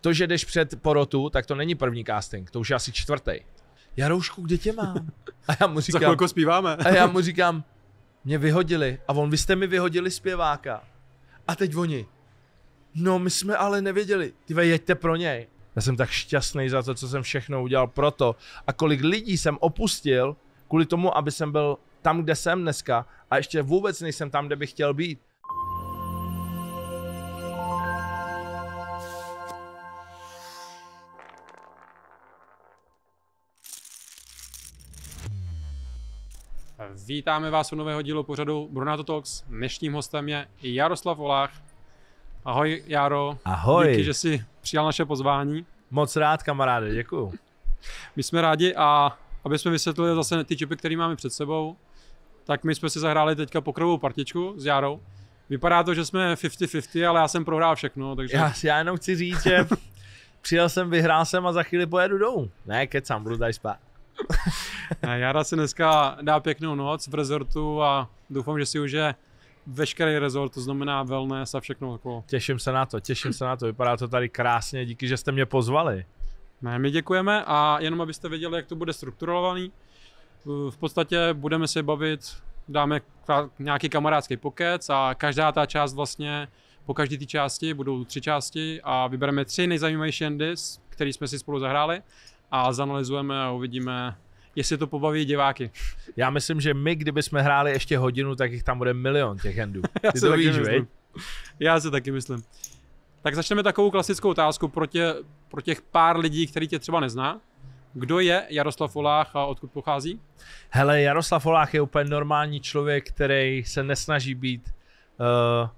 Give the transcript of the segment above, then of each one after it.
to, že jdeš před porotu, tak to není první casting, to už je asi čtvrtý. Jaroušku, kde tě mám? A já mu říkám... Za chvilku zpíváme. A já mu říkám, mě vyhodili. A on, vy jste mi vyhodili zpěváka. A teď oni. No, my jsme ale nevěděli. Ty ve, jeďte pro něj. Já jsem tak šťastný za to, co jsem všechno udělal pro to. A kolik lidí jsem opustil kvůli tomu, aby jsem byl tam, kde jsem dneska a ještě vůbec nejsem tam, kde bych chtěl být. Vítáme vás u nového dílu pořadu Brunato Talks. Dnešním hostem je Jaroslav Olách. Ahoj Jaro. Ahoj. Díky, že jsi přijal naše pozvání. Moc rád kamaráde, děkuju. My jsme rádi a aby jsme vysvětlili zase ty čipy, které máme před sebou, tak my jsme si zahráli teďka pokrovou partičku s Jarou. Vypadá to, že jsme 50-50, ale já jsem prohrál všechno, takže... Já, já jenom chci říct, že přijel jsem, vyhrál jsem a za chvíli pojedu domů. Ne, kecám, budu tady spát. Jara si dneska dá pěknou noc v rezortu a doufám, že si už je veškerý rezort, to znamená wellness a všechno okolo. Těším se na to, těším se na to, vypadá to tady krásně, díky, že jste mě pozvali. Ne, my děkujeme a jenom abyste věděli, jak to bude strukturovaný, v podstatě budeme se bavit, dáme nějaký kamarádský pokec a každá ta část vlastně, po každé té části budou tři části a vybereme tři nejzajímavější endy, který jsme si spolu zahráli a zanalizujeme a uvidíme, jestli to pobaví diváky. Já myslím, že my, kdybychom hráli ještě hodinu, tak jich tam bude milion těch endů. Ty to víš, myslím. Já si taky myslím. Tak začneme takovou klasickou otázku pro, tě, pro těch pár lidí, který tě třeba nezná. Kdo je Jaroslav Olách a odkud pochází? Hele, Jaroslav Olách je úplně normální člověk, který se nesnaží být uh,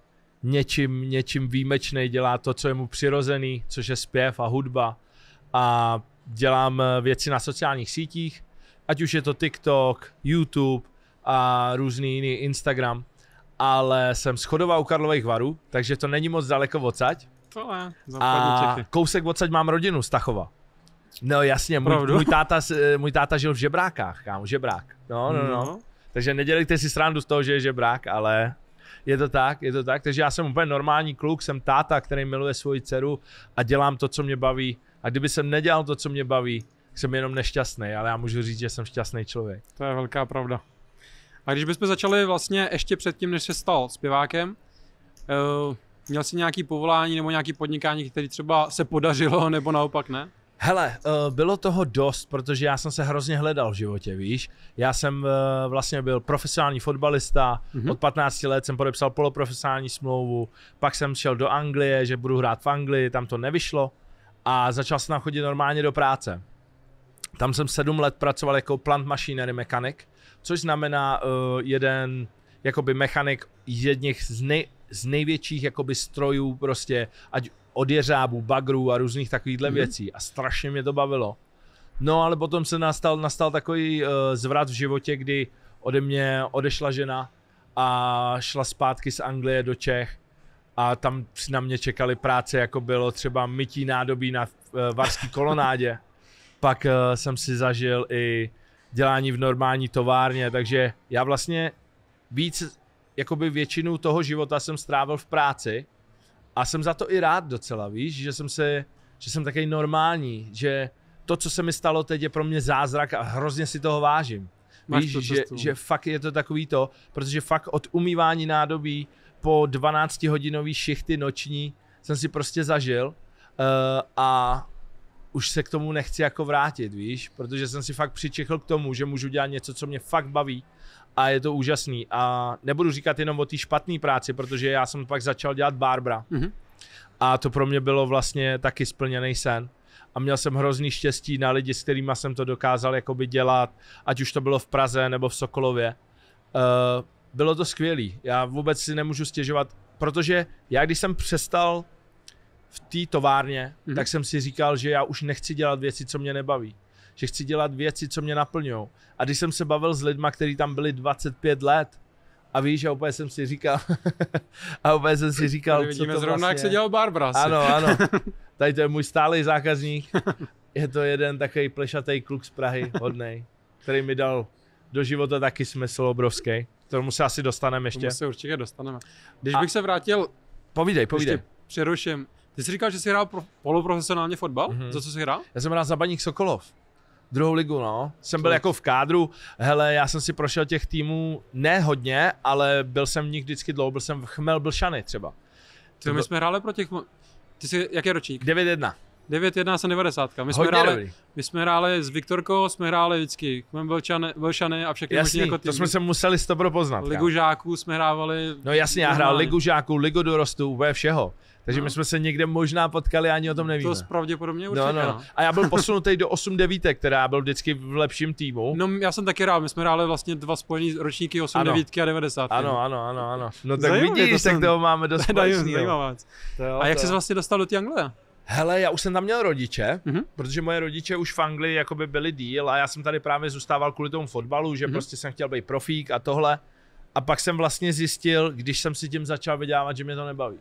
něčím, něčím výjimečný, dělá to, co je mu přirozený, což je zpěv a hudba. A dělám eh, věci na sociálních sítích, ať už je to TikTok, YouTube a různý jiný Instagram, ale jsem schodová u Karlových varů, takže to není moc daleko odsaď. To je, a kousek odsaď mám rodinu z Tachova. No jasně, můj, můj, táta, eh, můj táta žil v žebrákách, kámo, žebrák. No, no, no. no. Takže nedělejte si srandu z toho, že je žebrák, ale je to tak, je to tak. Takže já jsem úplně normální kluk, jsem táta, který miluje svoji dceru a dělám to, co mě baví a kdyby jsem nedělal to, co mě baví, jsem jenom nešťastný, ale já můžu říct, že jsem šťastný člověk. To je velká pravda. A když bychom začali vlastně ještě předtím, než se stal zpěvákem, uh, měl jsi nějaký povolání nebo nějaký podnikání, které třeba se podařilo nebo naopak ne? Hele, uh, bylo toho dost, protože já jsem se hrozně hledal v životě, víš. Já jsem uh, vlastně byl profesionální fotbalista, mm-hmm. od 15 let jsem podepsal poloprofesionální smlouvu, pak jsem šel do Anglie, že budu hrát v Anglii, tam to nevyšlo a začal jsem tam chodit normálně do práce. Tam jsem sedm let pracoval jako plant machinery mechanik, což znamená uh, jeden jakoby mechanik jedních z, nej, z největších jakoby strojů prostě, ať od jeřábů, bagrů a různých takovýchhle mm-hmm. věcí a strašně mě to bavilo. No ale potom se nastal, nastal takový uh, zvrat v životě, kdy ode mě odešla žena a šla zpátky z Anglie do Čech a tam na mě čekaly práce, jako bylo třeba mytí nádobí na eh, varské kolonádě. Pak eh, jsem si zažil i dělání v normální továrně, takže já vlastně víc, jakoby většinu toho života jsem strávil v práci a jsem za to i rád docela, víš, že jsem se, že jsem takový normální, že to, co se mi stalo teď, je pro mě zázrak a hrozně si toho vážím. Víš, to, že, že fakt je to takový to, protože fakt od umývání nádobí po 12 hodinový šichty noční jsem si prostě zažil uh, a už se k tomu nechci jako vrátit, víš, protože jsem si fakt přičichl k tomu, že můžu dělat něco, co mě fakt baví a je to úžasný a nebudu říkat jenom o té špatné práci, protože já jsem pak začal dělat Barbara mm-hmm. a to pro mě bylo vlastně taky splněný sen a měl jsem hrozný štěstí na lidi, s kterými jsem to dokázal jakoby dělat, ať už to bylo v Praze nebo v Sokolově. Uh, bylo to skvělé. Já vůbec si nemůžu stěžovat, protože já když jsem přestal v té továrně, mm-hmm. tak jsem si říkal, že já už nechci dělat věci, co mě nebaví. Že chci dělat věci, co mě naplňují. A když jsem se bavil s lidmi, kteří tam byli 25 let, a víš, a úplně jsem si říkal, a úplně jsem si říkal, Tady vidíme co to zrovna, vlastně... jak se dělal Barbara. Asi. Ano, ano. Tady to je můj stálý zákazník. Je to jeden takový plešatý kluk z Prahy, hodnej, který mi dal do života taky smysl obrovský tomu se asi dostaneme ještě. Tomu se určitě dostaneme. Když A... bych se vrátil... Povídej, povídej. přeruším. Ty jsi říkal, že jsi hrál pro, poloprofesionálně fotbal? Mm-hmm. Za co jsi hrál? Já jsem hrál za Baník Sokolov druhou ligu, no. Jsem byl jako v kádru, hele, já jsem si prošel těch týmů nehodně, ale byl jsem v nich vždycky dlouho, byl jsem v Chmel Blšany třeba. To my jsme hráli pro těch, ty jsi, jaký ročník? 9-1. 9-1 jsem 90. My jsme, hráli, my jsme hráli s Viktorkou, jsme hráli vždycky Kmem Velšany a všechny jasný, jako to jsme se museli s tobou poznat. Ligu žáků jsme hrávali. No jasně, já hrál Ligu žáků, Ligu dorostů, ve všeho. Takže no. my jsme se někde možná potkali, ani o tom nevíme. To pravděpodobně no, určitě. No, no. no. A já byl posunutý do 8 9, která byl vždycky v lepším týmu. No, já jsem taky rád, my jsme hráli vlastně dva spojení ročníky 8 ano. 9 a 90. Ano, ano, ano, ano. No tak Zajímavé, vidíš, to tak jsem... toho máme dost společného. A jak jsi vlastně dostal do té Anglie? Hele, já už jsem tam měl rodiče, mm-hmm. protože moje rodiče už v Anglii jakoby byli díl a já jsem tady právě zůstával kvůli tomu fotbalu, že mm-hmm. prostě jsem chtěl být profík a tohle. A pak jsem vlastně zjistil, když jsem si tím začal vydávat, že mě to nebaví.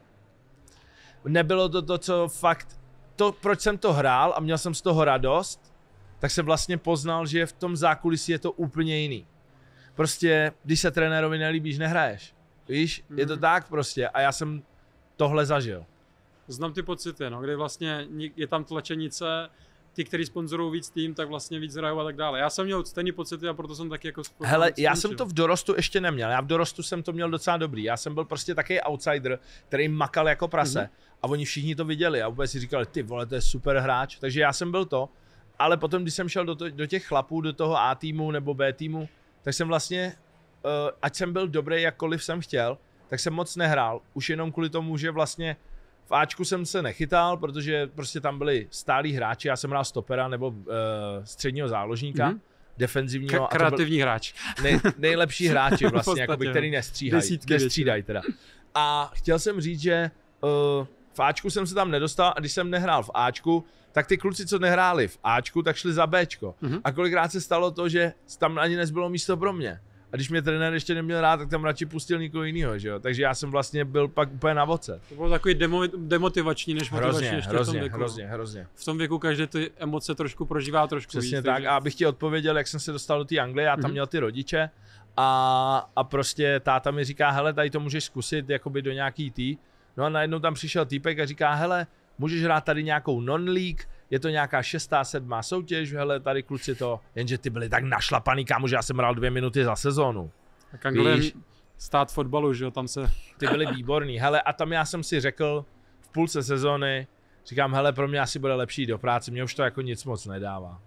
Nebylo to to, co fakt, to, proč jsem to hrál a měl jsem z toho radost, tak jsem vlastně poznal, že v tom zákulisí je to úplně jiný. Prostě, když se trenérovi nelíbíš, nehraješ. Víš, mm-hmm. je to mhm. tak prostě. A já jsem tohle zažil znám ty pocity, no, kdy vlastně je tam tlačenice, ty, kteří sponzorují víc tým, tak vlastně víc hrajou a tak dále. Já jsem měl stejný pocity a proto jsem taky jako... Hele, skončil. já jsem to v dorostu ještě neměl. Já v dorostu jsem to měl docela dobrý. Já jsem byl prostě takový outsider, který makal jako prase. Mm-hmm. A oni všichni to viděli a vůbec si říkali, ty vole, to je super hráč. Takže já jsem byl to. Ale potom, když jsem šel do, to, do těch chlapů, do toho A týmu nebo B týmu, tak jsem vlastně, uh, ať jsem byl dobrý, jakkoliv jsem chtěl, tak jsem moc nehrál. Už jenom kvůli tomu, že vlastně v Ačku jsem se nechytal, protože prostě tam byli stálí hráči, já jsem hrál stopera nebo uh, středního záložníka. Mm-hmm defenzivního. K- kreativní byl hráč. Nej, nejlepší hráči vlastně, jakoby, který no. nestříhají, Desítky nestřídají teda. A chtěl jsem říct, že uh, v Ačku jsem se tam nedostal a když jsem nehrál v Ačku, tak ty kluci, co nehráli v Ačku, tak šli za Bčko. Mm-hmm. A kolikrát se stalo to, že tam ani nezbylo místo pro mě. A když mě trenér ještě neměl rád, tak tam radši pustil někoho jiného, že jo? Takže já jsem vlastně byl pak úplně na voce. To bylo takový demo, demotivační než hrozně, motivační ještě hrozně, v tom věku. Hrozně, hrozně. V tom věku každé ty emoce trošku prožívá trošku Přesně víc, tak. Takže... A abych ti odpověděl, jak jsem se dostal do té Anglie, já tam mm-hmm. měl ty rodiče a, a prostě táta mi říká, hele, tady to můžeš zkusit jakoby do nějaký tý. No a najednou tam přišel týpek a říká, hele, můžeš hrát tady nějakou non-league, je to nějaká šestá, sedmá soutěž, hele, tady kluci to, jenže ty byli tak našlapaný, kámo, že já jsem hrál dvě minuty za sezónu. Tak Anglie stát fotbalu, že jo, tam se... Ty byli výborní, hele, a tam já jsem si řekl v půlce sezóny, říkám, hele, pro mě asi bude lepší do práce, mě už to jako nic moc nedává.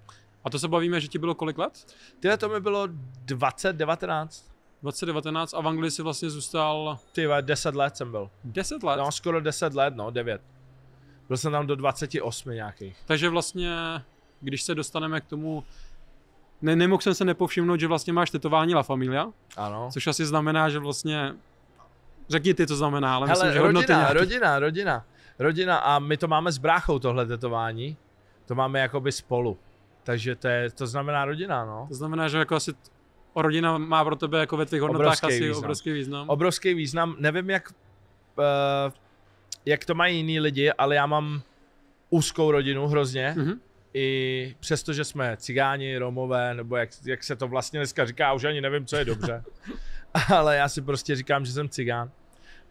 A to se bavíme, že ti bylo kolik let? Tyhle to mi bylo 20, 19. 2019 a v Anglii si vlastně zůstal... Ty 10 let jsem byl. 10 let? No, skoro 10 let, no, 9. Byl jsem tam do 28 nějakých. Takže vlastně, když se dostaneme k tomu, ne, nemohl jsem se nepovšimnout, že vlastně máš tetování La Familia. Ano. Což asi znamená, že vlastně, řekni ty, co znamená, ale Hele, myslím, že rodina, nějaký... rodina, rodina, rodina. A my to máme s bráchou tohle tetování. To máme jakoby spolu. Takže to, je, to znamená rodina, no. To znamená, že jako asi rodina má pro tebe jako ve tvých hodnotách obrovský asi význam. obrovský význam. Obrovský význam. Nevím, jak uh, jak to mají jiní lidi, ale já mám úzkou rodinu hrozně. Mm-hmm. I přesto, že jsme cigáni, romové, nebo jak, jak se to vlastně dneska říká, už ani nevím, co je dobře. ale já si prostě říkám, že jsem cigán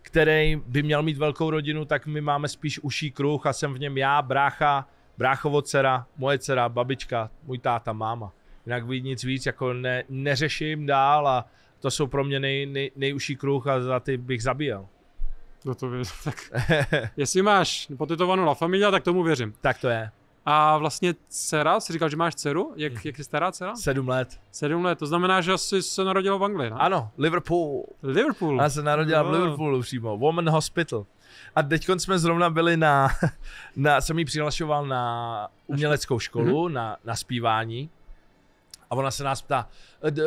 který by měl mít velkou rodinu, tak my máme spíš uší kruh a jsem v něm já, brácha, bráchovo dcera, moje dcera, babička, můj táta, máma. Jinak víc nic víc, jako ne, neřeším dál a to jsou pro mě nej, nej, nejužší kruh a za ty bych zabíjel. No to věřím. tak jestli máš potetovanou La Familia, tak tomu věřím. Tak to je. A vlastně dcera, jsi říkal, že máš dceru? Jak, jak je stará dcera? Sedm let. Sedm let, to znamená, že jsi se narodila v Anglii, ne? Ano, Liverpool. Liverpool. Já se narodila no. v Liverpoolu přímo, Woman Hospital. A teď jsme zrovna byli na, na jsem ji přihlašoval na uměleckou školu, mm-hmm. na, na zpívání. A ona se nás ptá, uh,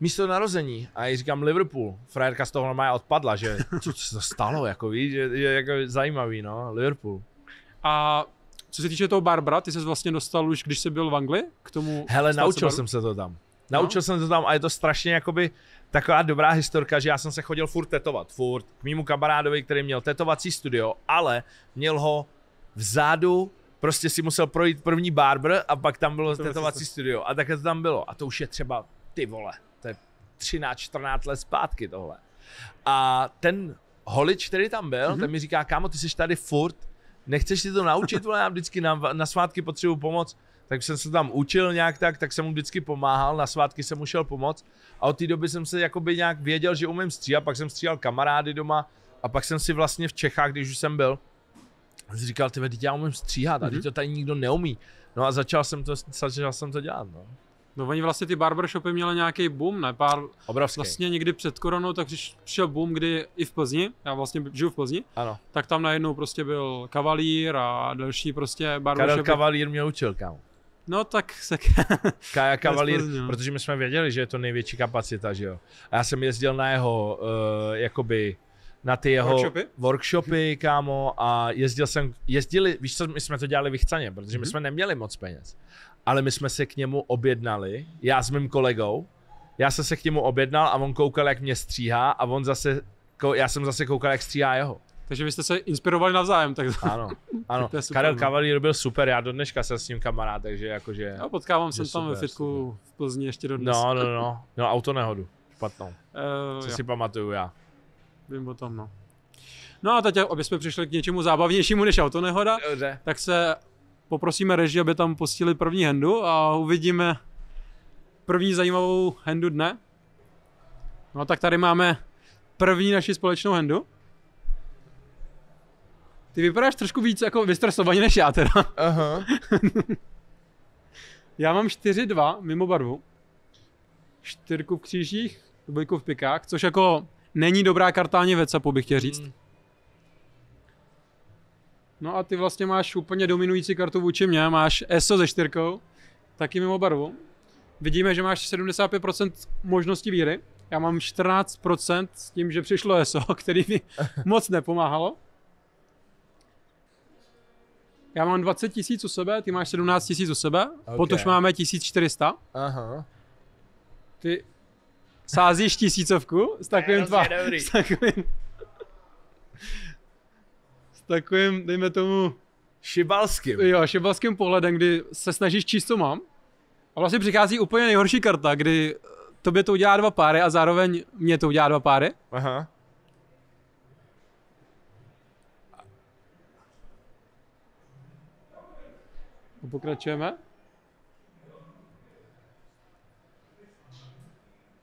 místo narození. A já říkám Liverpool. Frajerka z toho normálně odpadla, že co, co se stalo, jako víš, že, je, jako zajímavý, no, Liverpool. A co se týče toho Barbara, ty jsi vlastně dostal už, když jsi byl v Anglii, k tomu... Hele, naučil jsem se to tam. Naučil no. jsem se tam a je to strašně jakoby taková dobrá historka, že já jsem se chodil furt tetovat, furt k mýmu kamarádovi, který měl tetovací studio, ale měl ho vzadu prostě si musel projít první barber a pak tam bylo vlastně tetovací studio. A takhle to tam bylo. A to už je třeba ty vole, to je 13, 14 let zpátky tohle. A ten holič, který tam byl, mm-hmm. ten mi říká, kámo, ty jsi tady furt, nechceš si to naučit, ale já vždycky na, na svátky potřebuji pomoc. Tak jsem se tam učil nějak tak, tak jsem mu vždycky pomáhal, na svátky jsem musel pomoc. pomoct. A od té doby jsem se jakoby nějak věděl, že umím stříhat, pak jsem stříhal kamarády doma a pak jsem si vlastně v Čechách, když už jsem byl, říkal, ty já umím stříhat a mm-hmm. to tady nikdo neumí. No a začal jsem to, začal jsem to dělat, no. No oni vlastně ty barbershopy měly nějaký boom, ne? Pár, Obrovský. Vlastně někdy před koronou, tak když přišel boom, kdy i v Plzni, já vlastně žiju v Plzni, ano. tak tam najednou prostě byl kavalír a další prostě barbershopy. Karel Kavalír mě učil, kam. No tak se... Kaja Kavalír, no. protože my jsme věděli, že je to největší kapacita, že jo. A já jsem jezdil na jeho, uh, jakoby, na ty jeho workshopy, workshopy kámo, a jezdil jsem, jezdili, víš co, my jsme to dělali vychcaně, protože my mhm. jsme neměli moc peněz ale my jsme se k němu objednali, já s mým kolegou, já jsem se k němu objednal a on koukal, jak mě stříhá a on zase, já jsem zase koukal, jak stříhá jeho. Takže vy jste se inspirovali navzájem. Tak... Ano, ano. tak super, Karel Kavalír no. byl super, já do dneška jsem s ním kamarád, takže jakože... Já potkávám se tam ve fitku v Plzni ještě do no, dnes. No, no, no. No, auto nehodu. Špatnou. Uh, Co jo. si pamatuju já. Vím o tom, no. No a teď, aby jsme přišli k něčemu zábavnějšímu než autonehoda, Dobře. tak se poprosíme režii, aby tam pustili první hendu a uvidíme první zajímavou hendu dne. No tak tady máme první naši společnou hendu. Ty vypadáš trošku víc jako vystresovaně než já teda. Aha. já mám 4-2 mimo barvu. Čtyřku v křížích, dvojku v pikách, což jako není dobrá karta ani ve cepu, bych chtěl říct. Hmm. No a ty vlastně máš úplně dominující kartu vůči mně, máš ESO se čtyřkou, taky mimo barvu. Vidíme, že máš 75% možnosti víry, já mám 14% s tím, že přišlo ESO, který mi moc nepomáhalo. Já mám 20 tisíc u sebe, ty máš 17 tisíc u sebe, okay. potož máme 1400. Aha. Ty sázíš tisícovku s takovým, no tva- s takovým takovým, dejme tomu... Šibalským. Jo, šibalským pohledem, kdy se snažíš číst, co mám. A vlastně přichází úplně nejhorší karta, kdy eh, tobě to udělá dva páry a zároveň mě to udělá dva páry. Aha. A pokračujeme.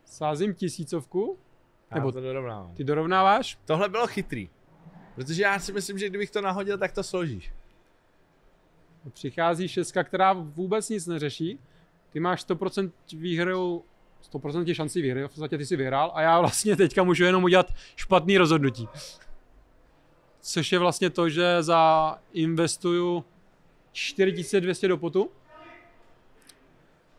Sázím tisícovku. Nebo ty dorovnáváš? Tohle bylo chytrý. Protože já si myslím, že kdybych to nahodil, tak to složíš. Přichází šestka, která vůbec nic neřeší. Ty máš 100% výhru 100% šanci výhry. v podstatě ty si vyhrál a já vlastně teďka můžu jenom udělat špatný rozhodnutí. Což je vlastně to, že za investuju 4200 do potu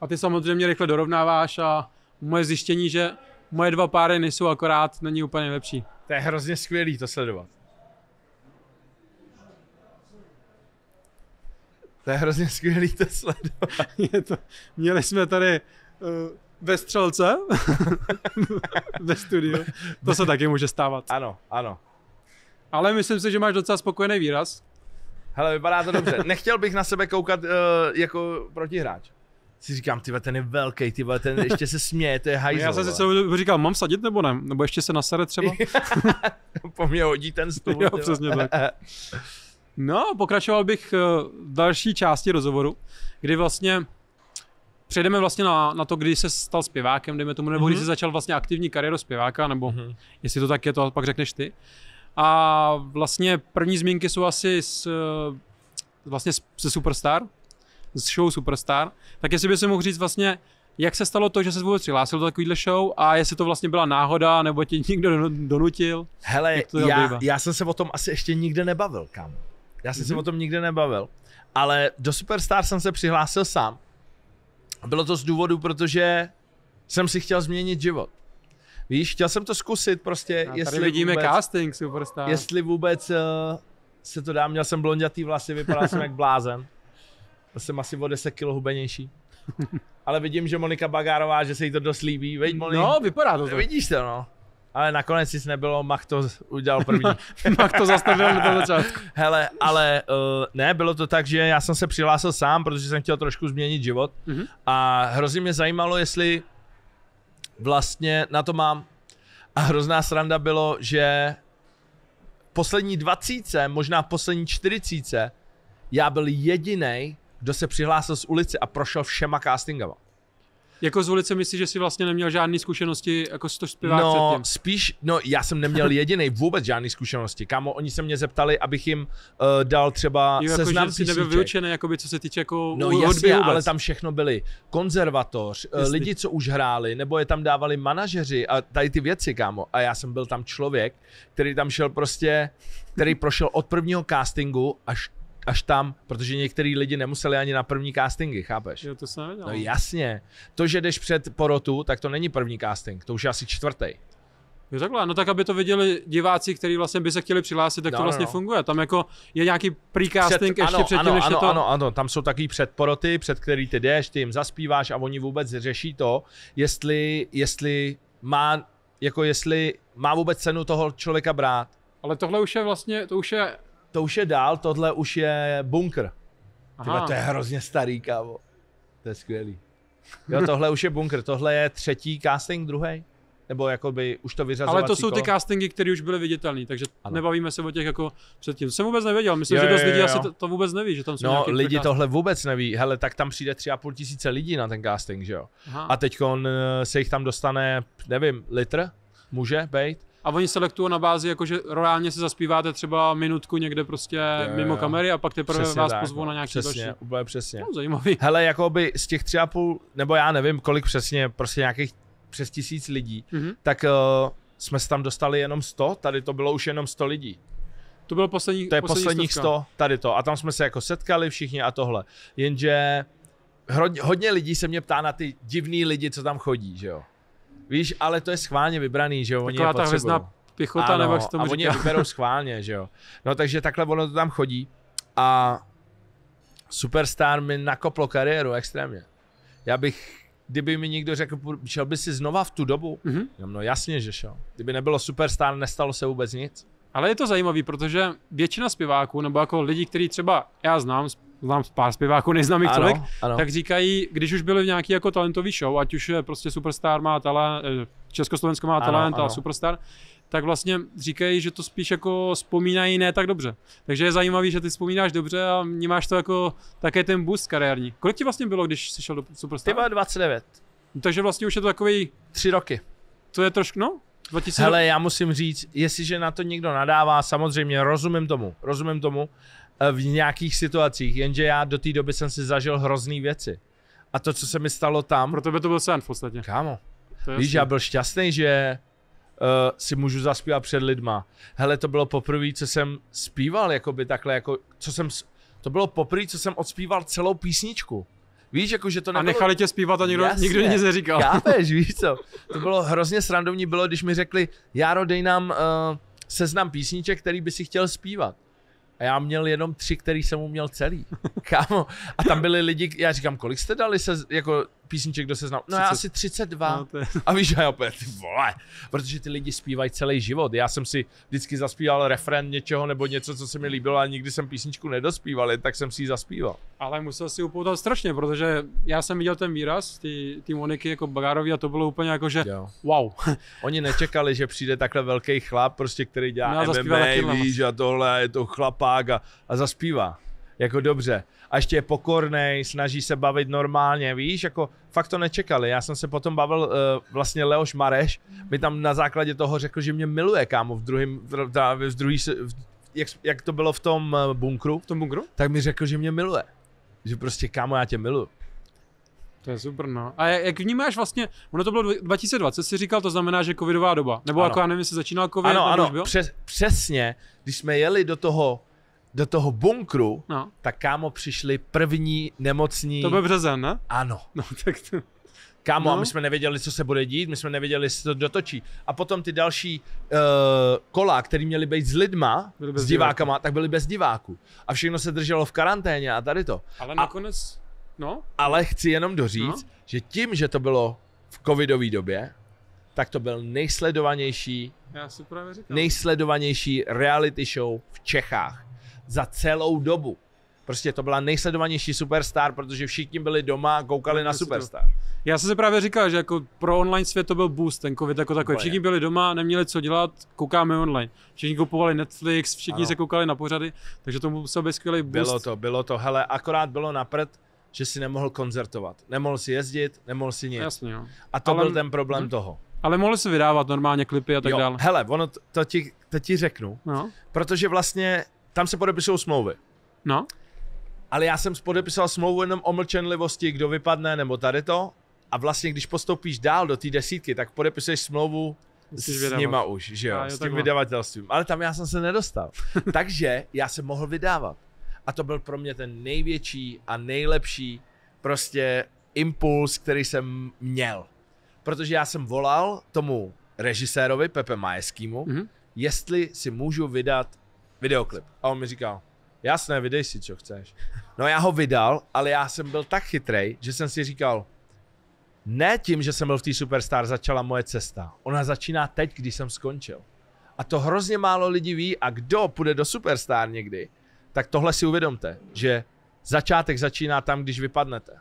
a ty samozřejmě rychle dorovnáváš a moje zjištění, že moje dva páry nejsou akorát, není úplně lepší. To je hrozně skvělý to sledovat. To je hrozně skvělý to sledovat. měli jsme tady uh, ve střelce, ve studiu. To se taky může stávat. Ano, ano. Ale myslím si, že máš docela spokojený výraz. Hele, vypadá to dobře. Nechtěl bych na sebe koukat uh, jako protihráč. Si říkám, ty ten je velký, ty ten ještě se směje, to je no, hajzl. Já jsem si celou říkal, mám sadit nebo ne? Nebo ještě se nasere třeba? po mě hodí ten stůl. Jo, přesně tak. No, pokračoval bych eh, v další části rozhovoru, kdy vlastně přejdeme vlastně na, na to, kdy se stal zpěvákem, dejme tomu, nebo mm-hmm. kdy jsi mhm. začal vlastně aktivní kariéru zpěváka, nebo mm-hmm. jestli to tak je, to pak řekneš ty. A vlastně první zmínky jsou asi s, eh, vlastně se Superstar, z show Superstar. Tak jestli by se mohl říct vlastně, jak se stalo to, že se vůbec přihlásil do takovýhle show a jestli to vlastně byla náhoda, nebo tě někdo donutil? Hele, já, já jsem se o tom asi ještě nikde nebavil, kam. Já jsem mm-hmm. se mhm. o tom nikdy nebavil. Ale do Superstar jsem se přihlásil sám. Bylo to z důvodu, protože jsem si chtěl změnit život. Víš, chtěl jsem to zkusit prostě, A jestli vidíme vůbec, casting Superstar. Jestli vůbec uh, se to dá, měl jsem blondětý vlasy, vypadal jsem jak blázen. Byl jsem asi o 10 kilo hubenější. Ale vidím, že Monika Bagárová, že se jí to dost líbí. Veď, Moni... No, vypadá to. Vidíš to, no ale nakonec jsi nebylo, Mach to udělal první. Mach to zastavil na začátku. Hele, ale uh, ne, bylo to tak, že já jsem se přihlásil sám, protože jsem chtěl trošku změnit život mm-hmm. a hrozně mě zajímalo, jestli vlastně na to mám a hrozná sranda bylo, že poslední dvacíce, možná poslední čtyřicíce, já byl jediný, kdo se přihlásil z ulice a prošel všema castingama. Jako z ulice myslíš, že jsi vlastně neměl žádné zkušenosti jako s to zpěvák No, předtím. spíš, no já jsem neměl jediný vůbec žádné zkušenosti. Kámo, oni se mě zeptali, abych jim uh, dal třeba jo, jako, seznam že jsi nebyl vyučený, jakoby, co se týče jako No jasně, ale tam všechno byli. Konzervatoř, eh, Jestli. lidi, co už hráli, nebo je tam dávali manažeři a tady ty věci, kámo. A já jsem byl tam člověk, který tam šel prostě, který prošel od prvního castingu až až tam, protože některý lidi nemuseli ani na první castingy, chápeš? Jo, to jsem nevěděl. No jasně. To, že jdeš před porotu, tak to není první casting, to už je asi čtvrtý. Jo takhle, no tak aby to viděli diváci, kteří vlastně by se chtěli přihlásit, tak no, to no, vlastně no. funguje. Tam jako je nějaký precasting před, ještě ano, předtím, ano, než ano, to... Ano, ano, tam jsou taky předporoty, před který ty jdeš, ty jim zaspíváš a oni vůbec řeší to, jestli, jestli má, jako jestli má vůbec cenu toho člověka brát. Ale tohle už je vlastně, to už je to už je dál, tohle už je bunkr. Tyba, to je hrozně starý, kávo. To je skvělý. Jo, tohle už je bunkr, tohle je třetí casting, druhý nebo jakoby už to vyřazovací Ale to jsou ty castingy, které už byly viditelné, takže ano. nebavíme se o těch jako předtím. Jsem vůbec nevěděl, myslím, jo, že dost lidí jo. asi to, to vůbec neví, že tam jsou No, lidi tohle vůbec neví, hele, tak tam přijde tři a půl tisíce lidí na ten casting, že jo. Aha. A teď eh, se jich tam dostane, nevím, litr, může být, a oni selektují na bázi, jakože reálně si zaspíváte třeba minutku někde prostě jo, jo. mimo kamery a pak teprve vás tak, pozvou no. na nějaký přesně, další. Úplně přesně. No, zajímavý. Hele, jako by z těch tři a půl, nebo já nevím, kolik přesně, prostě nějakých přes tisíc lidí, mm-hmm. tak uh, jsme se tam dostali jenom 100, tady to bylo už jenom 100 lidí. To bylo poslední, to je poslední posledních stovka. 100, tady to. A tam jsme se jako setkali všichni a tohle. Jenže hodně, hodně lidí se mě ptá na ty divný lidi, co tam chodí, že jo. Víš, ale to je schválně vybraný, že jo? Taková ta hvězdná pěchota, ano, nebo jak tomu a oni je vyberou schválně, že jo? No takže takhle ono to tam chodí a Superstar mi nakoplo kariéru extrémně. Já bych, kdyby mi někdo řekl, šel by si znova v tu dobu? Mm-hmm. No jasně, že šel. Kdyby nebylo Superstar, nestalo se vůbec nic. Ale je to zajímavé, protože většina zpěváků, nebo jako lidi, který třeba já znám, znám pár zpěváků neznámých ano, člověk, ano. tak říkají, když už byli v nějaký jako talentový show, ať už je prostě superstar má talent, eh, Československo má talent ano. a superstar, tak vlastně říkají, že to spíš jako vzpomínají ne tak dobře. Takže je zajímavý, že ty vzpomínáš dobře a vnímáš to jako také ten boost kariérní. Kolik ti vlastně bylo, když jsi šel do Superstar? Ty bylo 29. Takže vlastně už je to takový... Tři roky. To je trošku, no, 2000... Hele, já musím říct, jestliže na to někdo nadává, samozřejmě rozumím tomu, rozumím tomu, Eh, v nějakých situacích, jenže já do té doby jsem si zažil hrozný věci. A to, co se mi stalo tam... Pro tebe to byl sen v podstatě. Kámo. Víš, já byl šťastný, že uh, si můžu zaspívat před lidma. Hele, to bylo poprvé, co jsem zpíval, jakoby takhle, jako, co jsem, to bylo poprvé, co jsem odspíval celou písničku. Víš, jako, že to nebylo... A nechali tě zpívat a nikdo, Jasně, nikdo nic neříkal. Kápeš, víš co? To bylo hrozně srandovní, bylo, když mi řekli, Járo, dej nám uh, seznam písniček, který by si chtěl zpívat. A já měl jenom tři, který jsem mu měl celý. Kámo. A tam byli lidi, já říkám, kolik jste dali se, jako písniček, kdo se znal? No já asi 32. No, to je... A víš, že opět, ty vole, protože ty lidi zpívají celý život. Já jsem si vždycky zaspíval refrén něčeho nebo něco, co se mi líbilo a nikdy jsem písničku nedospíval, tak jsem si ji zaspíval. Ale musel si upoutat strašně, protože já jsem viděl ten výraz, ty, ty Moniky jako Bagárovi a to bylo úplně jako, že jo. wow. Oni nečekali, že přijde takhle velký chlap, prostě, který dělá no, MMA, víš, a tohle, je to chlapák a, a zaspívá jako dobře a ještě je pokorný, snaží se bavit normálně, víš, jako fakt to nečekali. Já jsem se potom bavil, uh, vlastně Leoš Mareš mi tam na základě toho řekl, že mě miluje, kámo, v druhém, v, v druhý, v, jak, jak to bylo v tom eh, bunkru, v tom bunkru, tak mi řekl, že mě miluje. Že prostě, kámo, já tě miluju. To je super, no. A jak vnímáš vlastně, ono to bylo 2020, si říkal, to znamená, že covidová doba. Nebo ano. jako já nevím, jestli začínal covid, ano, ano, už byl? Přes, přesně, když jsme jeli do toho do toho bunkru, no. tak kámo přišli první nemocní. To byl březen, ne? Ano. No, tak to... Kámo, no. a my jsme nevěděli, co se bude dít, my jsme nevěděli, jestli to dotočí. A potom ty další uh, kola, které měly být s lidma, s divákama, diváku. tak byly bez diváků. A všechno se drželo v karanténě a tady to. Ale a, nakonec, no. Ale chci jenom doříct, no. že tím, že to bylo v covidové době, tak to byl nejsledovanější, Já si právě nejsledovanější reality show v Čechách za celou dobu. Prostě to byla nejsledovanější superstar, protože všichni byli doma a koukali no, na prostě superstar. To. Já jsem se právě říkal, že jako pro online svět to byl boost, ten covid jako takový. Všichni byli doma, neměli co dělat, koukáme online. Všichni kupovali Netflix, všichni ano. se koukali na pořady, takže to musel být skvělý boost. Bylo to, bylo to. Hele, akorát bylo napřed, že si nemohl koncertovat. Nemohl si jezdit, nemohl si nic. Jasně, jo. A to Ale... byl ten problém hm. toho. Ale mohli si vydávat normálně klipy a tak dále. Hele, ono to ti, to ti řeknu, no. protože vlastně tam se podepisují smlouvy. No. Ale já jsem podepisal smlouvu jenom o mlčenlivosti, kdo vypadne nebo tady to. A vlastně, když postoupíš dál do té desítky, tak podepisuješ smlouvu s vydávat. nima už, že jo, a, jo s tím takhle. vydavatelstvím. Ale tam já jsem se nedostal. Takže já jsem mohl vydávat. A to byl pro mě ten největší a nejlepší prostě impuls, který jsem měl. Protože já jsem volal tomu režisérovi Pepe Majeskýmu, mm-hmm. jestli si můžu vydat videoklip. A on mi říkal, jasné, vydej si, co chceš. No já ho vydal, ale já jsem byl tak chytrej, že jsem si říkal, ne tím, že jsem byl v té Superstar, začala moje cesta. Ona začíná teď, když jsem skončil. A to hrozně málo lidí ví a kdo půjde do Superstar někdy, tak tohle si uvědomte, že začátek začíná tam, když vypadnete.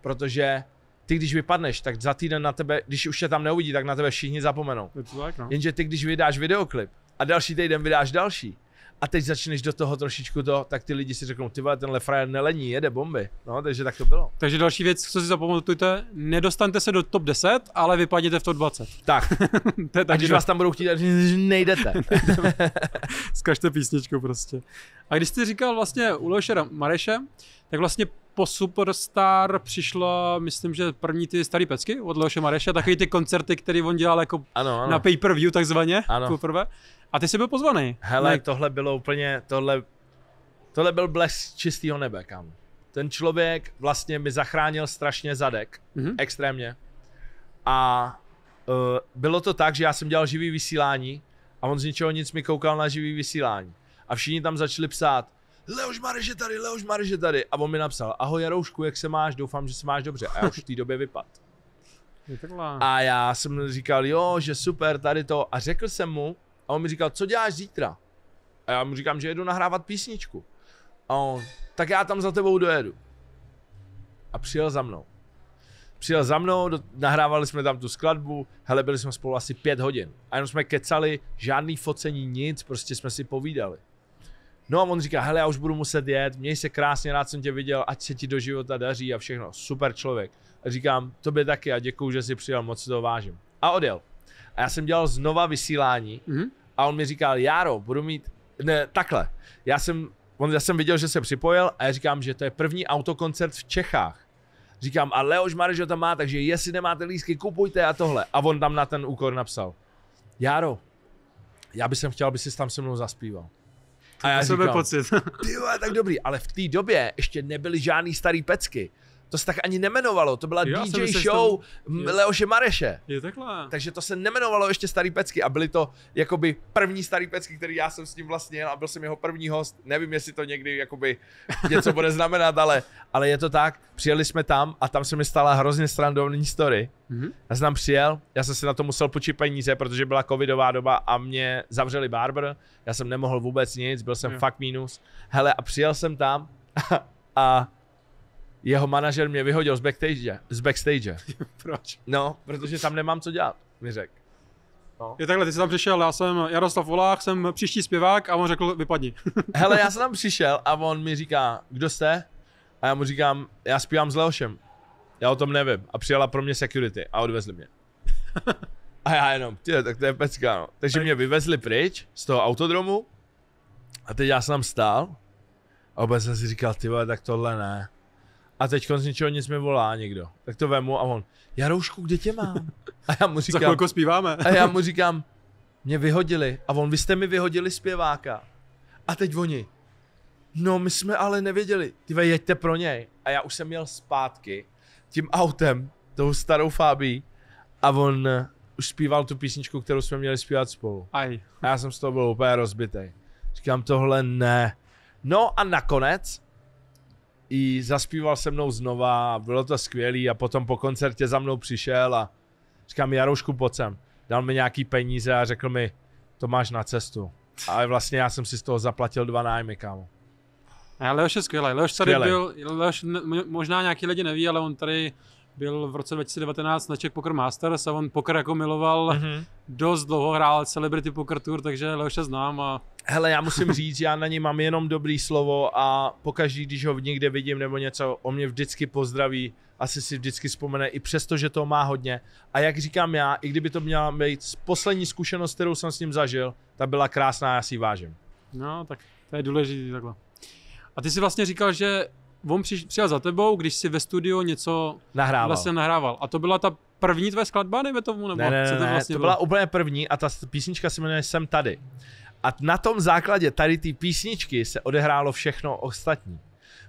Protože ty, když vypadneš, tak za týden na tebe, když už tě tam neuvidí, tak na tebe všichni zapomenou. No. Jenže ty, když vydáš videoklip a další týden vydáš další, a teď začneš do toho trošičku to, tak ty lidi si řeknou, ty vole, tenhle frajer nelení, jede bomby. No, takže tak to bylo. Takže další věc, co si zapamatujte, nedostaňte se do top 10, ale vypadněte v top 20. Tak. to tak a když vás tam budou chtít, nejdete. Zkažte písničku prostě. A když jsi říkal vlastně Uloše Mareše, tak vlastně po Superstar přišlo, myslím, že první ty starý pecky od Leoše Mareše, takový ty koncerty, který on dělal jako ano, ano. na pay-per-view takzvaně, ano. poprvé. A ty jsi byl pozvaný. Hele, ne? tohle bylo úplně, tohle, tohle byl blesk čistého nebe, kam. Ten člověk vlastně mi zachránil strašně zadek, mm-hmm. extrémně. A uh, bylo to tak, že já jsem dělal živý vysílání a on z ničeho nic mi koukal na živý vysílání. A všichni tam začali psát, Leoš Mareš je tady, Leoš Mareš je tady. A on mi napsal, ahoj Jaroušku, jak se máš, doufám, že se máš dobře. A já už v té době vypad. A já jsem říkal, jo, že super, tady to. A řekl jsem mu, a on mi říkal, co děláš zítra? A já mu říkám, že jedu nahrávat písničku. A on, tak já tam za tebou dojedu. A přijel za mnou. Přijel za mnou, do, nahrávali jsme tam tu skladbu, hele, byli jsme spolu asi pět hodin. A jenom jsme kecali, žádný focení, nic, prostě jsme si povídali. No a on říká, hele, já už budu muset jet, měj se krásně, rád jsem tě viděl, ať se ti do života daří a všechno, super člověk. A říkám, tobě taky a děkuju, že jsi přijel, moc si to vážím. A odjel. A já jsem dělal znova vysílání mm-hmm. a on mi říkal, Járo, budu mít, ne, takhle, já jsem, on, já jsem viděl, že se připojil a já říkám, že to je první autokoncert v Čechách. Říkám, a Leoš Marežo tam má, takže jestli nemáte lísky, kupujte a tohle. A on tam na ten úkor napsal, Járo, já bych chtěl, aby si tam se mnou zaspíval. A já jsem pocit. Ty tak dobrý, ale v té době ještě nebyly žádný starý pecky. To se tak ani nemenovalo, to byla jo, DJ show tam... Leoše Mareše. Je takhle. Takže to se nemenovalo ještě Starý pecky a byly to jakoby první Starý pecky, který já jsem s ním vlastně a byl jsem jeho první host. Nevím, jestli to někdy jakoby něco bude znamenat, ale, ale je to tak. Přijeli jsme tam a tam se mi stala hrozně strandovní story. Mm-hmm. Já jsem tam přijel, já jsem si na to musel počít peníze, protože byla covidová doba a mě zavřeli barber, já jsem nemohl vůbec nic, byl jsem jo. fakt minus. Hele, a přijel jsem tam a, a jeho manažer mě vyhodil z backstage. Z backstage. Proč? No, protože tam nemám co dělat, mi řekl. No. Je takhle, ty jsi tam přišel, já jsem Jaroslav Volách, jsem příští zpěvák a on řekl, vypadni. Hele, já jsem tam přišel a on mi říká, kdo jste? A já mu říkám, já zpívám s Leošem. Já o tom nevím. A přijala pro mě security a odvezli mě. A já jenom, ty, tak to je pecka, no. Takže mě vyvezli pryč z toho autodromu a teď já jsem tam stál a vůbec jsem si říkal, ty vole, tak tohle ne. A teď z ničeho nic mi volá někdo. Tak to vemu a on, Jaroušku, kde tě mám? A já mu říkám... Za zpíváme. a já mu říkám, mě vyhodili. A on, vy jste mi vyhodili zpěváka. A teď oni, no my jsme ale nevěděli. Ty ve, jeďte pro něj. A já už jsem měl zpátky tím autem, tou starou Fábí. A on eh, už zpíval tu písničku, kterou jsme měli zpívat spolu. Aj. A já jsem z toho byl úplně rozbitý. Říkám, tohle ne. No a nakonec i zaspíval se mnou znova bylo to skvělé. a potom po koncertě za mnou přišel a říkám Jaroušku pojď sem. Dal mi nějaký peníze a řekl mi, to máš na cestu. A vlastně já jsem si z toho zaplatil dva nájmy, kámo. Leoš je skvělý. Leoš tady skvělej. byl, Leoš, možná nějaký lidi neví, ale on tady byl v roce 2019 na Czech Poker Masters a on poker jako miloval mm-hmm. dost dlouho, hrál Celebrity Poker Tour, takže Leoše znám. A... Hele, já musím říct, já na něj mám jenom dobrý slovo a pokaždý, když ho někde vidím nebo něco, on mě vždycky pozdraví, asi si vždycky vzpomene, i přesto, že to má hodně. A jak říkám já, i kdyby to měla být poslední zkušenost, kterou jsem s ním zažil, ta byla krásná, já si ji vážím. No, tak to je důležité takhle. A ty si vlastně říkal, že on přiš, přijel za tebou, když si ve studiu něco nahrával. Vlastně nahrával. A to byla ta první tvoje skladba, nebo tomu, nebo ne, ne, ne, co to vlastně to byla bylo? úplně první a ta písnička se jmenuje Jsem tady. A na tom základě tady ty písničky se odehrálo všechno ostatní.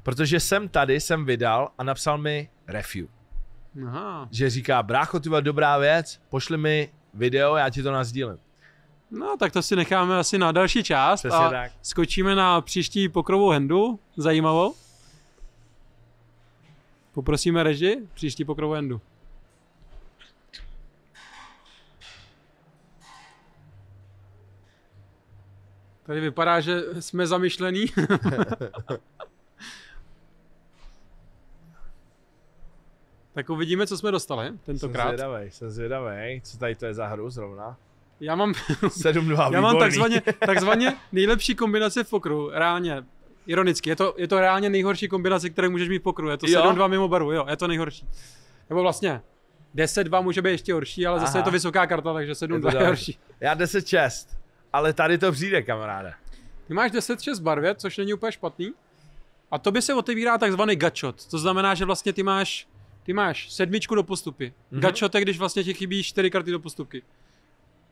Protože jsem tady, jsem vydal a napsal mi Refu. Aha. Že říká, brácho, ty dobrá věc, pošli mi video, já ti to nazdílím. No, tak to si necháme asi na další část Přesně a tak. skočíme na příští pokrovou hendu, zajímavou. Poprosíme reži, příští pokrovu Endu. Tady vypadá, že jsme zamišlení. tak uvidíme, co jsme dostali tentokrát. Jsem zvědavej, jsem zvědavej, co tady to je za hru zrovna. Já mám, 7, 2, já mám takzvaně, takzvaně nejlepší kombinace v pokru. Reálně ironicky, je to, je to reálně nejhorší kombinace, kterou můžeš mít pokru. Je to 7-2 mimo baru, jo, je to nejhorší. Nebo vlastně 10-2 může být ještě horší, ale zase Aha. je to vysoká karta, takže 7-2 je, je horší. Já 10-6, ale tady to přijde, kamaráde. Ty máš 10-6 barvě, což není úplně špatný. A to by se otevírá takzvaný gačot. To znamená, že vlastně ty máš, ty máš sedmičku do postupy. Mm-hmm. Gačot je, když vlastně ti chybí 4 karty do postupky.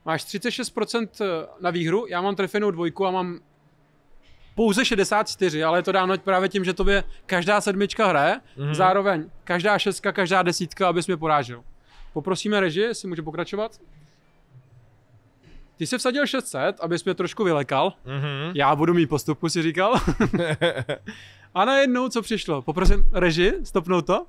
Máš 36% eh, na výhru, já mám trefenou dvojku a mám pouze 64, ale je to dáno právě tím, že to je každá sedmička hraje, mm-hmm. zároveň každá šestka, každá desítka, abys mě porážil. Poprosíme režii, jestli může pokračovat. Ty jsi vsadil 600, abys mě trošku vylekal. Mm-hmm. Já budu mít postupku, si říkal. a najednou, co přišlo? Poprosím režii, stopnou to.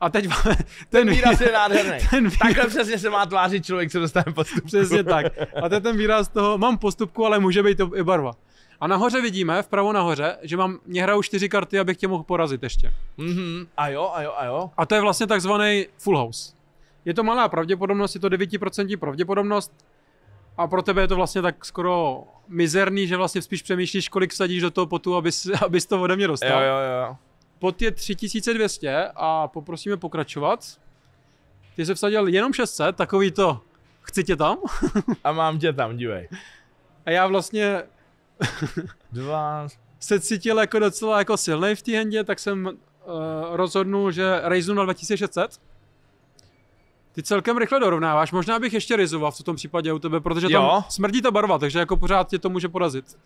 A teď ten, ten výraz je nádherný. Ten výraz... Takhle přesně se má tvářit člověk, co dostane postupku. Přesně tak. A to je ten výraz toho, mám postupku, ale může být to i barva. A nahoře vidíme, vpravo nahoře, že mám, mě hrajou čtyři karty, abych tě mohl porazit ještě. Mm-hmm. A jo, a jo, a jo. A to je vlastně takzvaný full house. Je to malá pravděpodobnost, je to 9% pravděpodobnost. A pro tebe je to vlastně tak skoro mizerný, že vlastně spíš přemýšlíš, kolik sadíš do toho potu, abys, abys to ode mě dostal. Jo, jo, jo. Pot je 3200 a poprosíme pokračovat. Ty jsi vsadil jenom 600, takový to, chci tě tam. a mám tě tam, dívej. A já vlastně Dva. Se cítil jako docela jako silný v té hendě, tak jsem uh, rozhodnul, že rejzu na 2600. Ty celkem rychle dorovnáváš, možná bych ještě rizoval v tom případě u tebe, protože jo. tam smrdí ta barva, takže jako pořád tě to může porazit.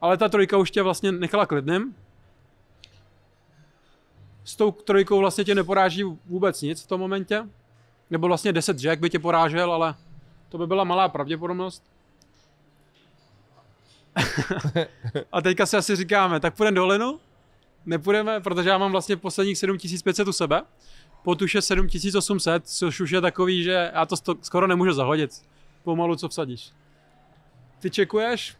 Ale ta trojka už tě vlastně nechala klidným. S tou trojkou vlastně tě neporáží vůbec nic v tom momentě. Nebo vlastně 10 jack by tě porážel, ale to by byla malá pravděpodobnost a teďka si asi říkáme, tak půjdeme do Linu? Nepůjdeme, protože já mám vlastně posledních 7500 u sebe. Potuše 7800, což už je takový, že já to sto- skoro nemůžu zahodit. Pomalu, co vsadíš. Ty čekuješ?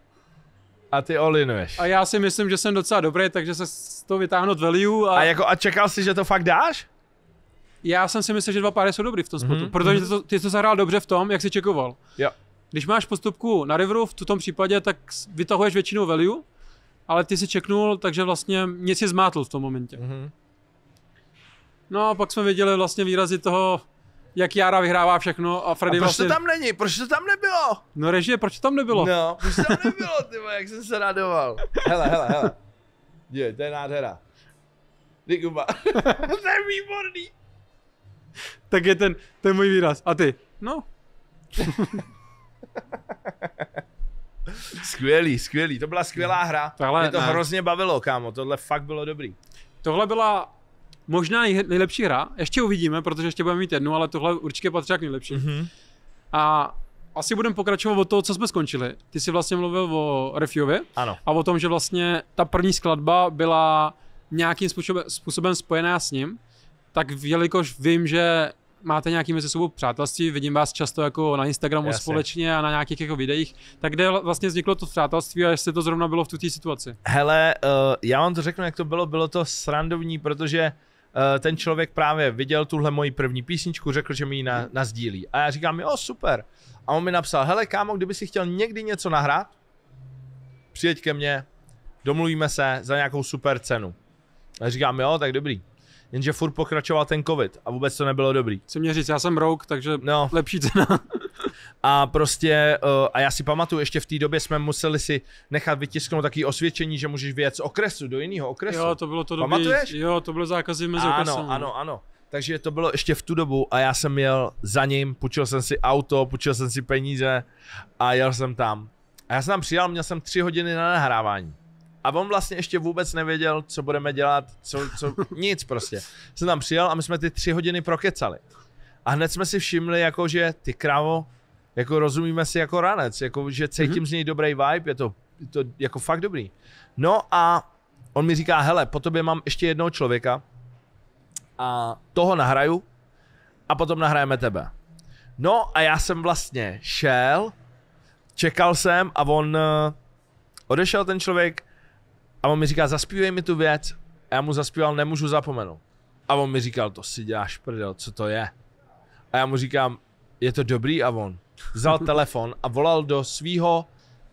A ty olinuješ. A já si myslím, že jsem docela dobrý, takže se z to vytáhnout value. A, a, jako, a čekal jsi, že to fakt dáš? Já jsem si myslel, že dva páry jsou dobrý v tom spotu, mm-hmm. protože mhm. ty to, ty to zahrál dobře v tom, jak jsi čekoval. Jo. Když máš postupku na riveru, v tom případě, tak vytahuješ většinou value, ale ty si čeknul, takže vlastně nic si zmátl v tom momentě. Mm-hmm. No a pak jsme viděli vlastně výrazy toho, jak Jara vyhrává všechno a Freddy a proč vlastně... to tam není? Proč to tam nebylo? No režie, proč to tam nebylo? No, proč to tam nebylo, ty jak jsem se radoval. Hele, hele, hele. Je, to je nádhera. kuba. to je výborný. Tak je ten, ten můj výraz. A ty? No. skvělý, skvělý, to byla skvělá hra. Tohle, Mě to ne. hrozně bavilo, kámo, tohle fakt bylo dobrý. Tohle byla možná nejlepší hra, ještě uvidíme, protože ještě budeme mít jednu, ale tohle určitě patří k nejlepší. Mm-hmm. A asi budeme pokračovat od toho, co jsme skončili. Ty jsi vlastně mluvil o Refiovi ano. a o tom, že vlastně ta první skladba byla nějakým způsobem, způsobem spojená s ním, tak jelikož vím, že máte nějaký mezi sebou přátelství, vidím vás často jako na Instagramu Jasně. společně a na nějakých jako videích, tak kde vlastně vzniklo to přátelství a jestli to zrovna bylo v tuté situaci? Hele, uh, já vám to řeknu, jak to bylo, bylo to srandovní, protože uh, ten člověk právě viděl tuhle moji první písničku, řekl, že mi ji na, nazdílí. A já říkám, jo, super. A on mi napsal, hele kámo, kdyby si chtěl někdy něco nahrát, přijeď ke mně, domluvíme se za nějakou super cenu. A říkám, jo, tak dobrý jenže furt pokračoval ten covid a vůbec to nebylo dobrý. Chci mě říct, já jsem rouk, takže no. lepší cena. a prostě, uh, a já si pamatuju, ještě v té době jsme museli si nechat vytisknout takové osvědčení, že můžeš vyjet z okresu do jiného okresu. Jo, to bylo to dobrý. Pamatuješ? Jo, to bylo zákazy mezi ano, okresem. Ano, ano, ano. Takže to bylo ještě v tu dobu a já jsem jel za ním, půjčil jsem si auto, půjčil jsem si peníze a jel jsem tam. A já jsem tam přijel, měl jsem tři hodiny na nahrávání. A on vlastně ještě vůbec nevěděl, co budeme dělat, co, co nic prostě. Jsem tam přijel a my jsme ty tři hodiny prokecali. A hned jsme si všimli, jako že ty krávo, jako rozumíme si jako ranec, jako že cítím mm-hmm. z něj dobrý vibe, je to, je to jako fakt dobrý. No a on mi říká, hele, po tobě mám ještě jednoho člověka a toho nahraju a potom nahrajeme tebe. No a já jsem vlastně šel, čekal jsem a on eh, odešel ten člověk a on mi říká, zaspívej mi tu věc. A já mu zaspíval, nemůžu zapomenout. A on mi říkal, to si děláš prdel, co to je? A já mu říkám, je to dobrý a on vzal telefon a volal do svého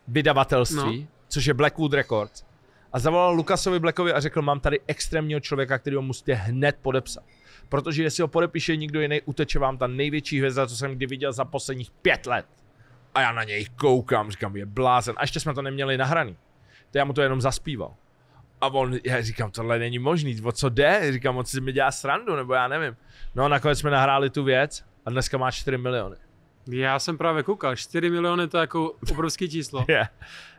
vydavatelství, no. což je Blackwood Records. A zavolal Lukasovi Blackovi a řekl, mám tady extrémního člověka, který ho musíte hned podepsat. Protože jestli ho podepíše nikdo jiný, uteče vám ta největší hvězda, co jsem kdy viděl za posledních pět let. A já na něj koukám, říkám, je blázen. A ještě jsme to neměli nahraný. To já mu to jenom zaspíval. A on, já říkám, tohle není možný, o co jde? Říkám, on si mi dělá srandu, nebo já nevím. No a nakonec jsme nahráli tu věc a dneska má 4 miliony. Já jsem právě koukal, 4 miliony to je jako obrovské číslo. je.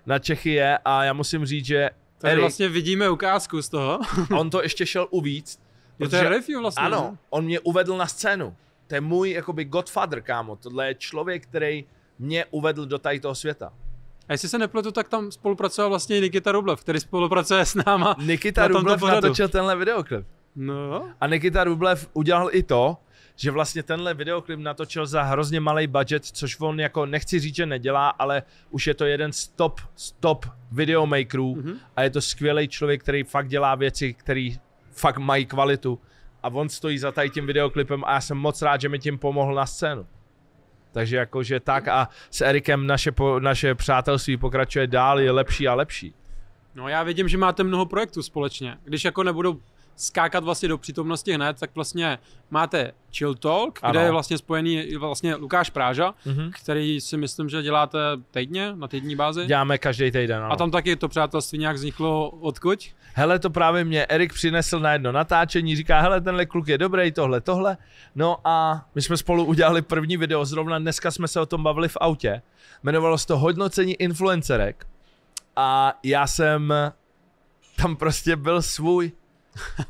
Na Čechy je a já musím říct, že Tady Eric, vlastně vidíme ukázku z toho. on to ještě šel uvíc. Je to je review vlastně. Ano, ne? on mě uvedl na scénu. To je můj jakoby godfather, kámo. Tohle je člověk, který mě uvedl do tady toho světa. A jestli se nepletu, tak tam spolupracoval vlastně i Nikita Rublev, který spolupracuje s náma. Nikita na Rublev pořadu. natočil tenhle videoklip. No. A Nikita Rublev udělal i to, že vlastně tenhle videoklip natočil za hrozně malý budget, což on jako nechci říct, že nedělá, ale už je to jeden z top, top videomakerů mm-hmm. a je to skvělý člověk, který fakt dělá věci, které fakt mají kvalitu a on stojí za tady tím videoklipem a já jsem moc rád, že mi tím pomohl na scénu. Takže jakože tak a s Erikem naše, po, naše přátelství pokračuje dál, je lepší a lepší. No já vidím, že máte mnoho projektů společně. Když jako nebudou skákat vlastně do přítomnosti hned, tak vlastně máte Chill Talk, ano. kde je vlastně spojený vlastně Lukáš Práža, mm-hmm. který si myslím, že děláte týdně, na týdní bázi. Děláme každý týden, ano. A tam taky to přátelství nějak vzniklo odkud? Hele, to právě mě Erik přinesl na jedno natáčení, říká, hele, tenhle kluk je dobrý, tohle, tohle. No a my jsme spolu udělali první video, zrovna dneska jsme se o tom bavili v autě. Jmenovalo se to Hodnocení influencerek. A já jsem tam prostě byl svůj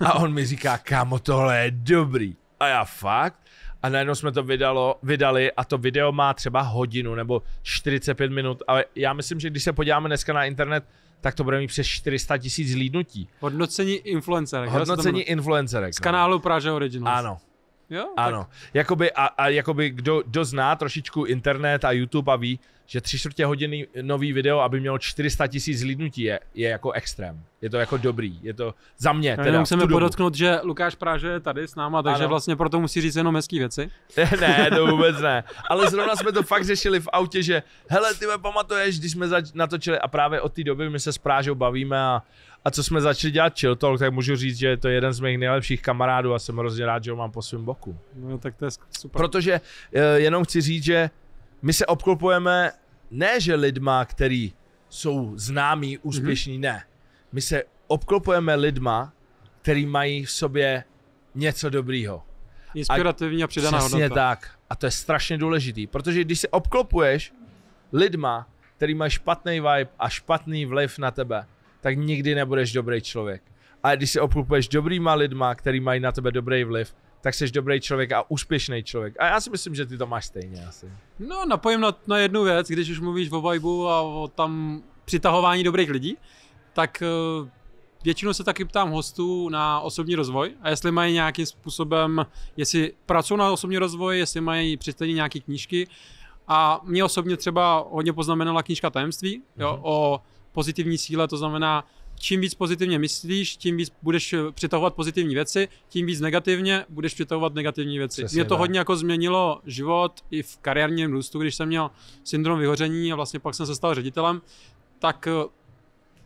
a on mi říká, kámo, tohle je dobrý. A já fakt. A najednou jsme to vydalo, vydali a to video má třeba hodinu nebo 45 minut. Ale já myslím, že když se podíváme dneska na internet, tak to bude mít přes 400 tisíc lídnutí. Hodnocení influencerek. Hodnocení influencerek. Z no. kanálu Praže Originals. Ano. Jo, tak. ano. Jakoby, a, a jakoby kdo, kdo zná trošičku internet a YouTube a ví, že tři čtvrtě hodiny nový video, aby mělo 400 tisíc zlídnutí, je, je jako extrém. Je to jako dobrý. Je to za mě. Teda, jenom mi podotknout, že Lukáš Práže je tady s náma, takže ano. vlastně proto musí říct jenom hezký věci. ne, to vůbec ne. Ale zrovna jsme to fakt řešili v autě, že hele, ty me pamatuješ, když jsme zač- natočili a právě od té doby my se s Prážou bavíme a a co jsme začali dělat Chill Talk, tak můžu říct, že je to jeden z mých nejlepších kamarádů a jsem hrozně rád, že ho mám po svém boku. No tak to je super. Protože eh, jenom chci říct, že my se obklopujeme ne, že lidma, který jsou známí, úspěšní, mm-hmm. ne. My se obklopujeme lidma, který mají v sobě něco dobrýho. Inspirativní a, a přidaná přesně hodnota. tak. A to je strašně důležitý, protože když se obklopuješ lidma, který mají špatný vibe a špatný vliv na tebe, tak nikdy nebudeš dobrý člověk. A když se obklupuješ dobrýma lidma, který mají na tebe dobrý vliv, tak jsi dobrý člověk a úspěšný člověk. A já si myslím, že ty to máš stejně asi. No, napojím na, na jednu věc, když už mluvíš o vibu a o tam přitahování dobrých lidí, tak eh, většinou se taky ptám hostů na osobní rozvoj a jestli mají nějakým způsobem, jestli pracují na osobní rozvoj, jestli mají přečtení nějaké knížky. A mě osobně třeba hodně poznamenala knížka Tajemství, jo, mm-hmm. o pozitivní síle, to znamená, čím víc pozitivně myslíš, tím víc budeš eh, přitahovat pozitivní věci, tím víc negativně budeš přitahovat negativní věci. Přesně, Mě to ne. hodně jako změnilo život i v kariérním růstu, když jsem měl syndrom vyhoření a vlastně pak jsem se stal ředitelem, tak eh,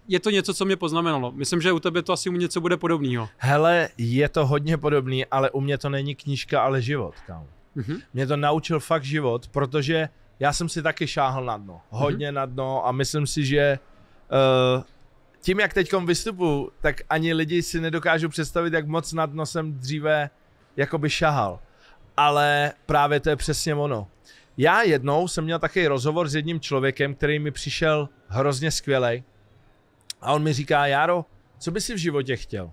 je to něco, co mě poznamenalo. Myslím, že u tebe to asi u něco bude podobného. Hele, je to hodně podobný, ale u mě to není knížka, ale život. Kam. Mm-hmm. Mě to naučil fakt život, protože já jsem si taky šáhl na dno. Mhm. Hodně mm-hmm. na dno a myslím si, že uh, tím, jak teď vystupu, tak ani lidi si nedokážu představit, jak moc nad nosem dříve jakoby šahal. Ale právě to je přesně ono. Já jednou jsem měl takový rozhovor s jedním člověkem, který mi přišel hrozně skvělej. A on mi říká, Jaro, co by si v životě chtěl?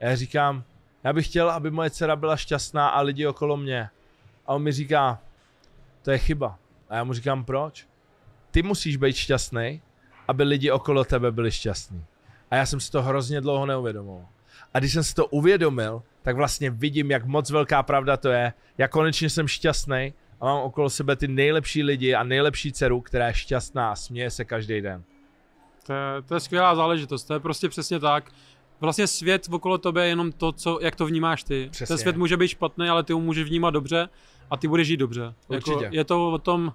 A já říkám, já bych chtěl, aby moje dcera byla šťastná a lidi okolo mě. A on mi říká, to je chyba. A já mu říkám, proč? Ty musíš být šťastný aby lidi okolo tebe byli šťastní. A já jsem si to hrozně dlouho neuvědomoval. A když jsem si to uvědomil, tak vlastně vidím, jak moc velká pravda to je. Já konečně jsem šťastný a mám okolo sebe ty nejlepší lidi a nejlepší dceru, která je šťastná a směje se každý den. To je, to je skvělá záležitost, to je prostě přesně tak. Vlastně svět okolo tebe je jenom to, co, jak to vnímáš ty. Přesně. Ten svět může být špatný, ale ty ho můžeš vnímat dobře a ty budeš žít dobře. Jako Určitě. Jako, je to o tom,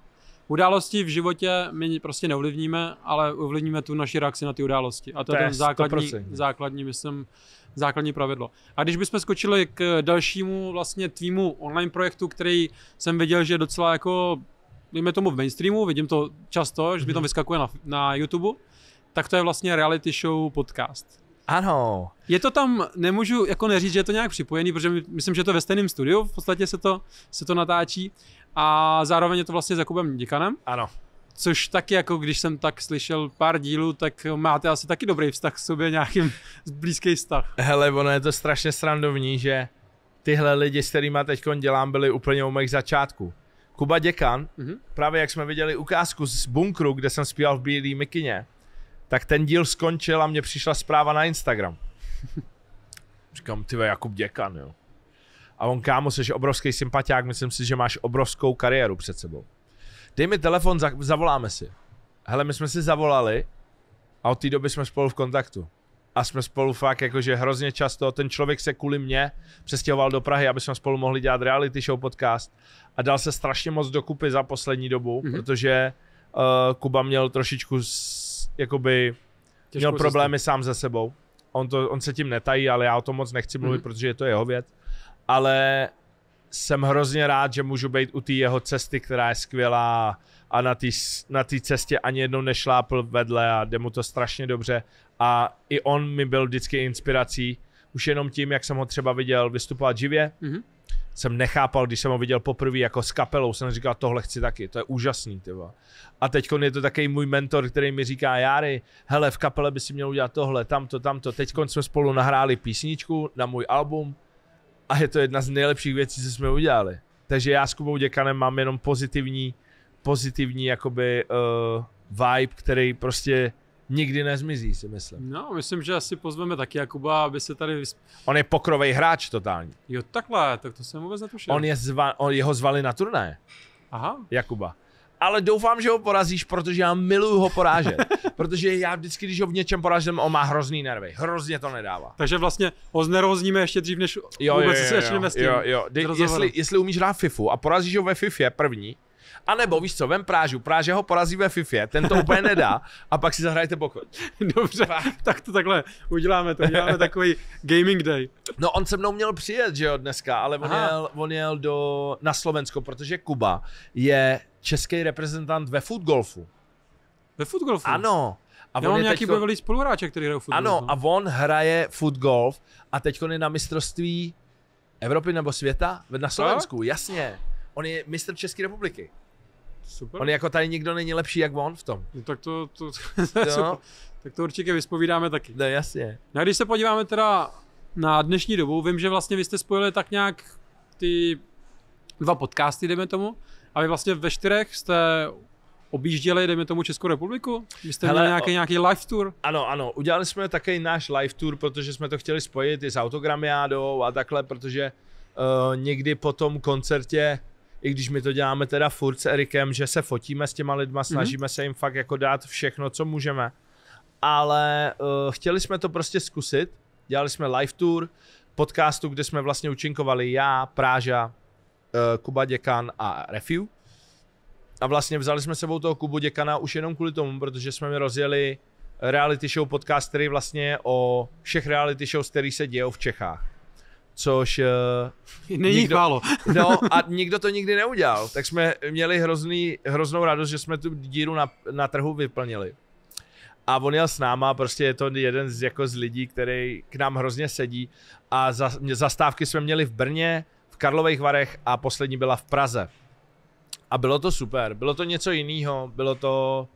události v životě my prostě neovlivníme, ale ovlivníme tu naši reakci na ty události. A to, to je ten základní, základní, myslím, základní pravidlo. A když bychom skočili k dalšímu vlastně tvýmu online projektu, který jsem viděl, že je docela jako, dejme tomu v mainstreamu, vidím to často, mm-hmm. že mi to mhm. vyskakuje na, na YouTube, tak to je vlastně reality show podcast. Ano. Je to tam, nemůžu jako neříct, že je to nějak připojený, protože myslím, že je to ve stejném studiu, v podstatě se to, se to natáčí a zároveň je to vlastně s Jakubem Díkanem. Ano. Což taky jako, když jsem tak slyšel pár dílů, tak máte asi taky dobrý vztah k sobě, nějakým blízký vztah. Hele, ono je to strašně srandovní, že tyhle lidi, s kterými teď dělám, byli úplně u mých začátků. Kuba Děkan, mm-hmm. právě jak jsme viděli ukázku z bunkru, kde jsem zpíval v Bílý mikině, tak ten díl skončil a mě přišla zpráva na Instagram. Říkám, ty Jakub Děkan, jo. A on, kámo, jsi obrovský sympatiák, myslím si, že máš obrovskou kariéru před sebou. Dej mi telefon, zavoláme si. Hele, my jsme si zavolali a od té doby jsme spolu v kontaktu. A jsme spolu fakt jakože hrozně často, ten člověk se kvůli mně přestěhoval do Prahy, aby jsme spolu mohli dělat reality show podcast a dal se strašně moc dokupy za poslední dobu, mm-hmm. protože uh, Kuba měl trošičku s, jakoby Těžkou měl problémy sám se sebou. On, to, on se tím netají, ale já o tom moc nechci mluvit, mm-hmm. protože je to jeho věc ale jsem hrozně rád, že můžu být u té jeho cesty, která je skvělá a na té na cestě ani jednou nešlápl vedle a jde mu to strašně dobře a i on mi byl vždycky inspirací, už jenom tím, jak jsem ho třeba viděl vystupovat živě, mm-hmm. jsem nechápal, když jsem ho viděl poprvé jako s kapelou, jsem říkal, tohle chci taky, to je úžasný, tyva. A teď je to takový můj mentor, který mi říká, Jary, hele, v kapele by si měl udělat tohle, tamto, tamto. Teď jsme spolu nahráli písničku na můj album, a je to jedna z nejlepších věcí, co jsme udělali. Takže já s Kubou Děkanem mám jenom pozitivní, pozitivní jakoby uh, vibe, který prostě nikdy nezmizí, si myslím. No, myslím, že asi pozveme taky Jakuba, aby se tady... Vysp... On je pokrovej hráč totální. Jo, takhle, tak to jsem vůbec netušil. On je zva... On, jeho zvali na turné. Aha. Jakuba ale doufám, že ho porazíš, protože já miluju ho porážet. protože já vždycky, když ho v něčem porážím, on má hrozný nervy. Hrozně to nedává. Takže vlastně ho znerozníme ještě dřív, než jo, vůbec jo, jo, jo, jo, s tím. Jo, jo. Dej, jestli, jestli umíš hrát FIFU a porazíš ho ve FIFě první, a nebo víš co, vem Prážu, Práže ho porazí ve Fifě, ten to úplně nedá a pak si zahrajete pokoj. Dobře, tak to takhle uděláme, to uděláme takový gaming day. No on se mnou měl přijet, že jo, dneska, ale on Aha. jel, on jel do, na Slovensko, protože Kuba je český reprezentant ve footgolfu. Ve footgolfu? Ano. A Já on mám nějaký teďko... bývalý spoluhráče, který hraje footgolf. Ano, no. a on hraje footgolf a teď on je na mistrovství Evropy nebo světa na Slovensku, a? jasně. On je mistr České republiky. Super. On jako tady nikdo není lepší jak on v tom. No, tak to, to, no. to no. super. Tak to určitě vyspovídáme taky. No jasně. No když se podíváme teda na dnešní dobu, vím, že vlastně vy jste spojili tak nějak ty dva podcasty, jdeme tomu. A vy vlastně ve čtyřech jste objížděli, dejme tomu, Českou republiku? Vy jste Hele, měli nějaký, nějaký live tour? Ano, ano, udělali jsme také náš live tour, protože jsme to chtěli spojit i s autogramiádou a takhle, protože uh, někdy po tom koncertě, i když my to děláme teda furt s Erikem, že se fotíme s těma lidma, mhm. snažíme mm-hmm. se jim fakt jako dát všechno, co můžeme, ale uh, chtěli jsme to prostě zkusit, dělali jsme live tour podcastu, kde jsme vlastně učinkovali já, Práža, Eh, Kuba Děkan a Refiu. A vlastně vzali jsme sebou toho Kubu Děkana už jenom kvůli tomu, protože jsme mi rozjeli reality show podcast, který vlastně o všech reality show které se dějou v Čechách. Což... Eh, Není nikdo, málo. no a nikdo to nikdy neudělal. Tak jsme měli hrozný, hroznou radost, že jsme tu díru na, na trhu vyplnili. A on jel s náma, prostě je to jeden z, jako z lidí, který k nám hrozně sedí. A za, zastávky jsme měli v Brně, Karlových Varech a poslední byla v Praze. A bylo to super, bylo to něco jiného, bylo to,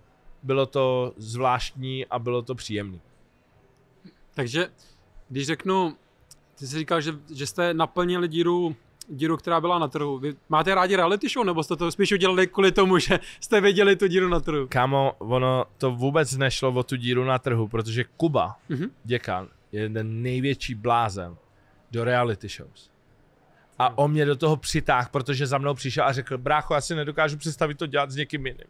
bylo to zvláštní a bylo to příjemné. Takže když řeknu, ty jsi říkal, že, že jste naplnili díru, díru, která byla na trhu. Vy máte rádi reality show, nebo jste to spíš udělali kvůli tomu, že jste viděli tu díru na trhu? Kámo, ono to vůbec nešlo o tu díru na trhu, protože Kuba, mm-hmm. děkan, je jeden největší blázen do reality shows a on mě do toho přitáh, protože za mnou přišel a řekl, brácho, já si nedokážu představit to dělat s někým jiným.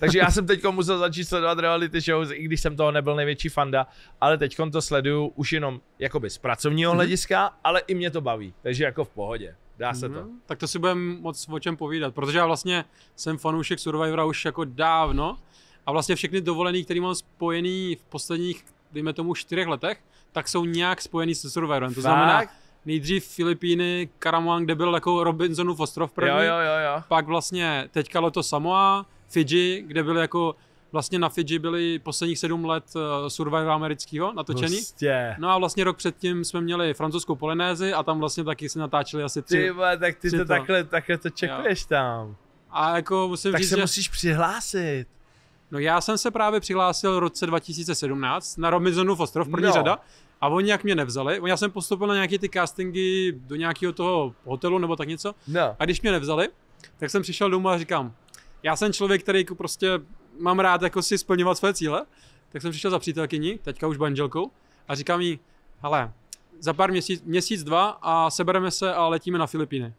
Takže já jsem teď musel začít sledovat reality shows, i když jsem toho nebyl největší fanda, ale teď to sleduju už jenom jakoby z pracovního mhm. hlediska, mm-hmm. ale i mě to baví, takže jako v pohodě. Dá se mm-hmm. to. Mhm. Tak to si budeme moc o čem povídat, protože já vlastně jsem fanoušek Survivora už jako dávno a vlastně všechny dovolené, které mám spojený v posledních, dejme tomu, čtyřech letech, tak jsou nějak spojený se Survivorem. To znamená, nejdřív Filipíny, Karamuang, kde byl jako Robinsonův ostrov první, jo, jo, jo, jo. pak vlastně teďka leto Samoa, Fiji, kde byl jako vlastně na Fiji byli posledních sedm let eh, Survivor amerického natočený. Prostě. No a vlastně rok předtím jsme měli francouzskou Polynézi a tam vlastně taky se natáčeli asi tři. Ty vole, tak ty to, to takhle, takhle to čekuješ jo. tam. A jako musím tak říct, se že... musíš přihlásit. No já jsem se právě přihlásil v roce 2017 na Robinsonův ostrov, první no. řada. A oni jak mě nevzali, já jsem postoupil na nějaké ty castingy do nějakého toho hotelu nebo tak něco. No. A když mě nevzali, tak jsem přišel domů a říkám, já jsem člověk, který jako prostě mám rád jako si splňovat své cíle, tak jsem přišel za přítelkyní, teďka už manželkou, a říkám jí, hele, za pár měsíc, měsíc, dva a sebereme se a letíme na Filipíny.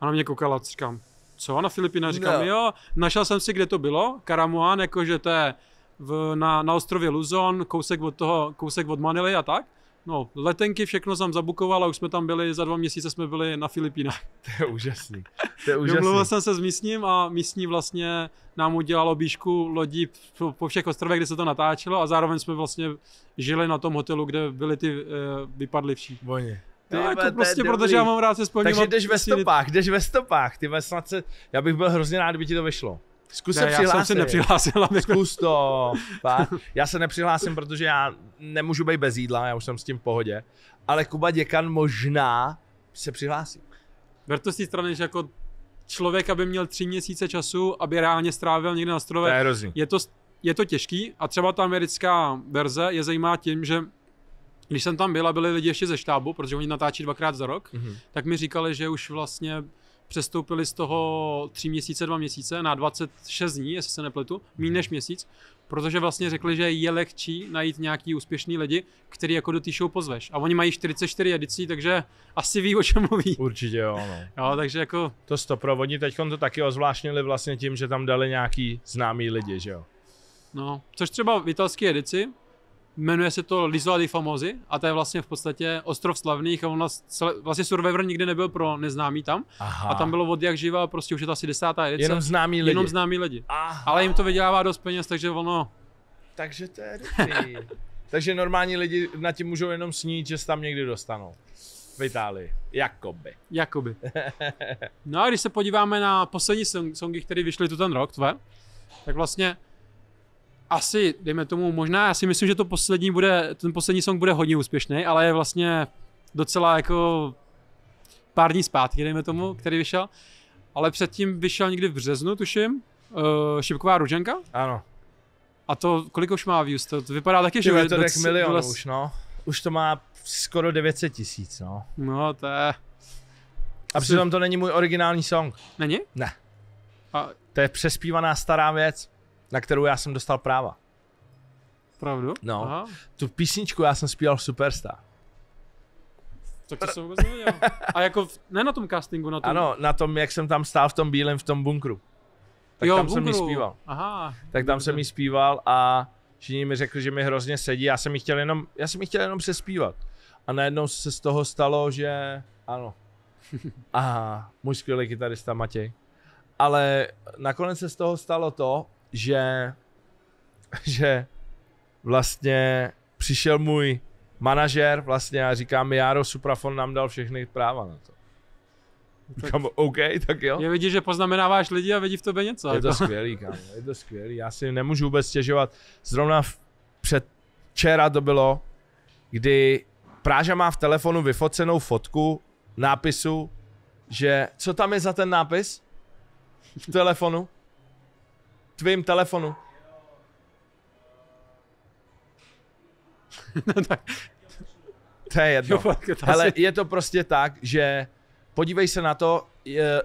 A na mě koukala, říkám, co na Filipíny? Říkám, no. jo, našel jsem si, kde to bylo, Karamuan, jakože to je v, na, na ostrově Luzon, kousek od toho, kousek od Manily a tak. No, letenky, všechno jsem zabukoval a už jsme tam byli, za dva měsíce jsme byli na Filipínách. To je úžasný. To je úžasný. Domluvil jsem se s místním a místní vlastně nám udělalo bíšku lodí po, všech ostrovech, kde se to natáčelo a zároveň jsme vlastně žili na tom hotelu, kde byli ty e, vypadlivší. Voně. Ty, no, jako prostě, protože já mám rád se vzpomínat. Takže jdeš ve stopách, jdeš ve stopách. Ty snad se, já bych byl hrozně rád, kdyby ti to vyšlo. Zkus ne, se já jsem se nepřihlásil. Zkus to. já se nepřihlásím, protože já nemůžu být bez jídla, já už jsem s tím v pohodě. Ale Kuba Děkan možná se přihlásí. Ver to z té strany, že jako člověk, aby měl tři měsíce času, aby reálně strávil někde na ostrově. je, je to je to těžký a třeba ta americká verze je zajímá tím, že když jsem tam byl a byli lidi ještě ze štábu, protože oni natáčí dvakrát za rok, mm-hmm. tak mi říkali, že už vlastně přestoupili z toho 3 měsíce, 2 měsíce na 26 dní, jestli se nepletu, méně než měsíc, protože vlastně řekli, že je lehčí najít nějaký úspěšný lidi, který jako do té show pozveš. A oni mají 44 edicí, takže asi ví, o čem mluví. Určitě jo, no. jo takže jako... To stopro, oni teď to taky ozvláštnili vlastně tím, že tam dali nějaký známý lidi, že jo? No, což třeba v italské edici, jmenuje se to L'isola dei Famosi a to je vlastně v podstatě ostrov slavných a on vlastně Survivor nikdy nebyl pro neznámý tam Aha. a tam bylo od jak živa prostě už je to asi desátá edice. Jenom známí lidi. Jenom známí lidi. Aha. Ale jim to vydělává dost peněz, takže ono... Takže to je Takže normální lidi na tím můžou jenom snít, že se tam někdy dostanou. V Itálii. Jakoby. Jakoby. No a když se podíváme na poslední songy, které vyšly tu ten rok, tvé, tak vlastně asi, dejme tomu, možná, já si myslím, že to poslední bude, ten poslední song bude hodně úspěšný, ale je vlastně docela jako pár dní zpátky, dejme tomu, který vyšel. Ale předtím vyšel někdy v březnu, tuším, uh, Šipková ruženka. Ano. A to, kolik už má views? To, to vypadá taky, že... Je to tak milion doles... už, no. Už to má skoro 900 tisíc, no. No, to je... A přitom to není můj originální song. Není? Ne. A... To je přespívaná stará věc na kterou já jsem dostal práva. Pravdu? No. Aha. Tu písničku já jsem zpíval v Superstar. Tak to jsem vůbec nevěděl. A jako, v, ne na tom castingu, na tom... Ano, na tom, jak jsem tam stál v tom bílém, v tom bunkru. Tak jo, tam bunkru. jsem ji zpíval. Aha. Tak tam jsem ji zpíval a všichni mi řekli, že mi hrozně sedí. Já jsem ji chtěl jenom, já jsem chtěl jenom přespívat. A najednou se z toho stalo, že ano. Aha, můj skvělý kytarista Matěj. Ale nakonec se z toho stalo to, že, že vlastně přišel můj manažer vlastně a říká mi, Jaro, Suprafon nám dal všechny práva na to. Tak Říkám, OK, tak jo. Je vidět, že poznamenáváš lidi a vidí v tobě něco. Je to jako. skvělý, kámo, je to skvělý. Já si nemůžu vůbec stěžovat. Zrovna v, před včera to bylo, kdy Práža má v telefonu vyfocenou fotku nápisu, že co tam je za ten nápis v telefonu? tvým telefonu. No tak. To je jedno. Ale je to prostě tak, že podívej se na to, je,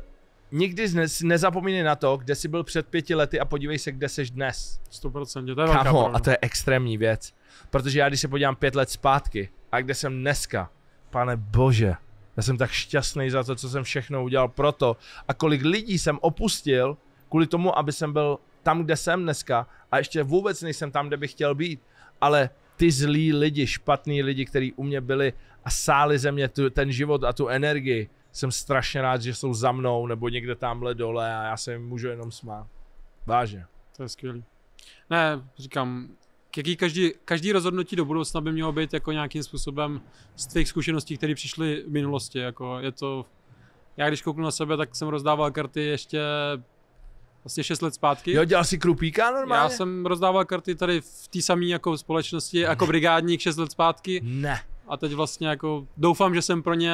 nikdy nezapomínej na to, kde jsi byl před pěti lety a podívej se, kde jsi dnes. 100%, to je Kámo, a to je extrémní věc. Protože já, když se podívám pět let zpátky a kde jsem dneska, pane bože, já jsem tak šťastný za to, co jsem všechno udělal proto a kolik lidí jsem opustil kvůli tomu, aby jsem byl tam, kde jsem dneska a ještě vůbec nejsem tam, kde bych chtěl být, ale ty zlí lidi, špatní lidi, kteří u mě byli a sáli ze mě tu, ten život a tu energii, jsem strašně rád, že jsou za mnou nebo někde tamhle dole a já se jim můžu jenom smát. Vážně. To je skvělý. Ne, říkám, jaký každý, každý rozhodnutí do budoucna by mělo být jako nějakým způsobem z těch zkušeností, které přišly v minulosti. Jako je to, já když kouknu na sebe, tak jsem rozdával karty ještě vlastně 6 let zpátky. Jo, dělal si krupíka normálně? Já jsem rozdával karty tady v té samé jako společnosti, jako brigádník 6 let zpátky. Ne. A teď vlastně jako doufám, že jsem pro ně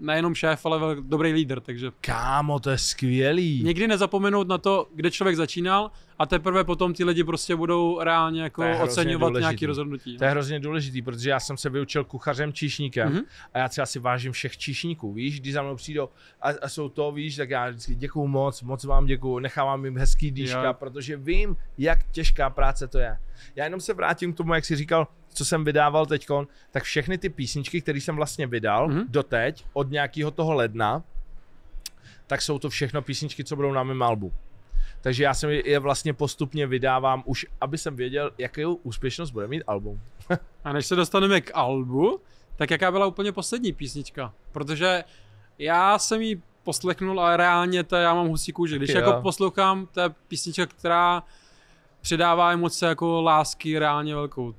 nejenom šéf, ale dobrý lídr, takže. Kámo, to je skvělý. Nikdy nezapomenout na to, kde člověk začínal a teprve potom ty lidi prostě budou reálně jako oceňovat nějaké rozhodnutí. To je hrozně důležitý, protože já jsem se vyučil kuchařem číšníkem mm-hmm. a já si asi vážím všech číšníků, víš, když za mnou přijdou a, a jsou to, víš, tak já vždycky děkuju moc, moc vám děkuju, nechávám jim hezký dýška, jo. protože vím, jak těžká práce to je. Já jenom se vrátím k tomu, jak jsi říkal, co jsem vydával teď, tak všechny ty písničky, které jsem vlastně vydal mm-hmm. doteď, od nějakého toho ledna, tak jsou to všechno písničky, co budou na mém albu. Takže já jsem je vlastně postupně vydávám už, aby jsem věděl, jakou úspěšnost bude mít album. A než se dostaneme k albu, tak jaká byla úplně poslední písnička? Protože já jsem ji poslechnul a reálně to já mám husí kůži. Když jako poslouchám, to je písnička, která předává emoce jako lásky reálně velkou.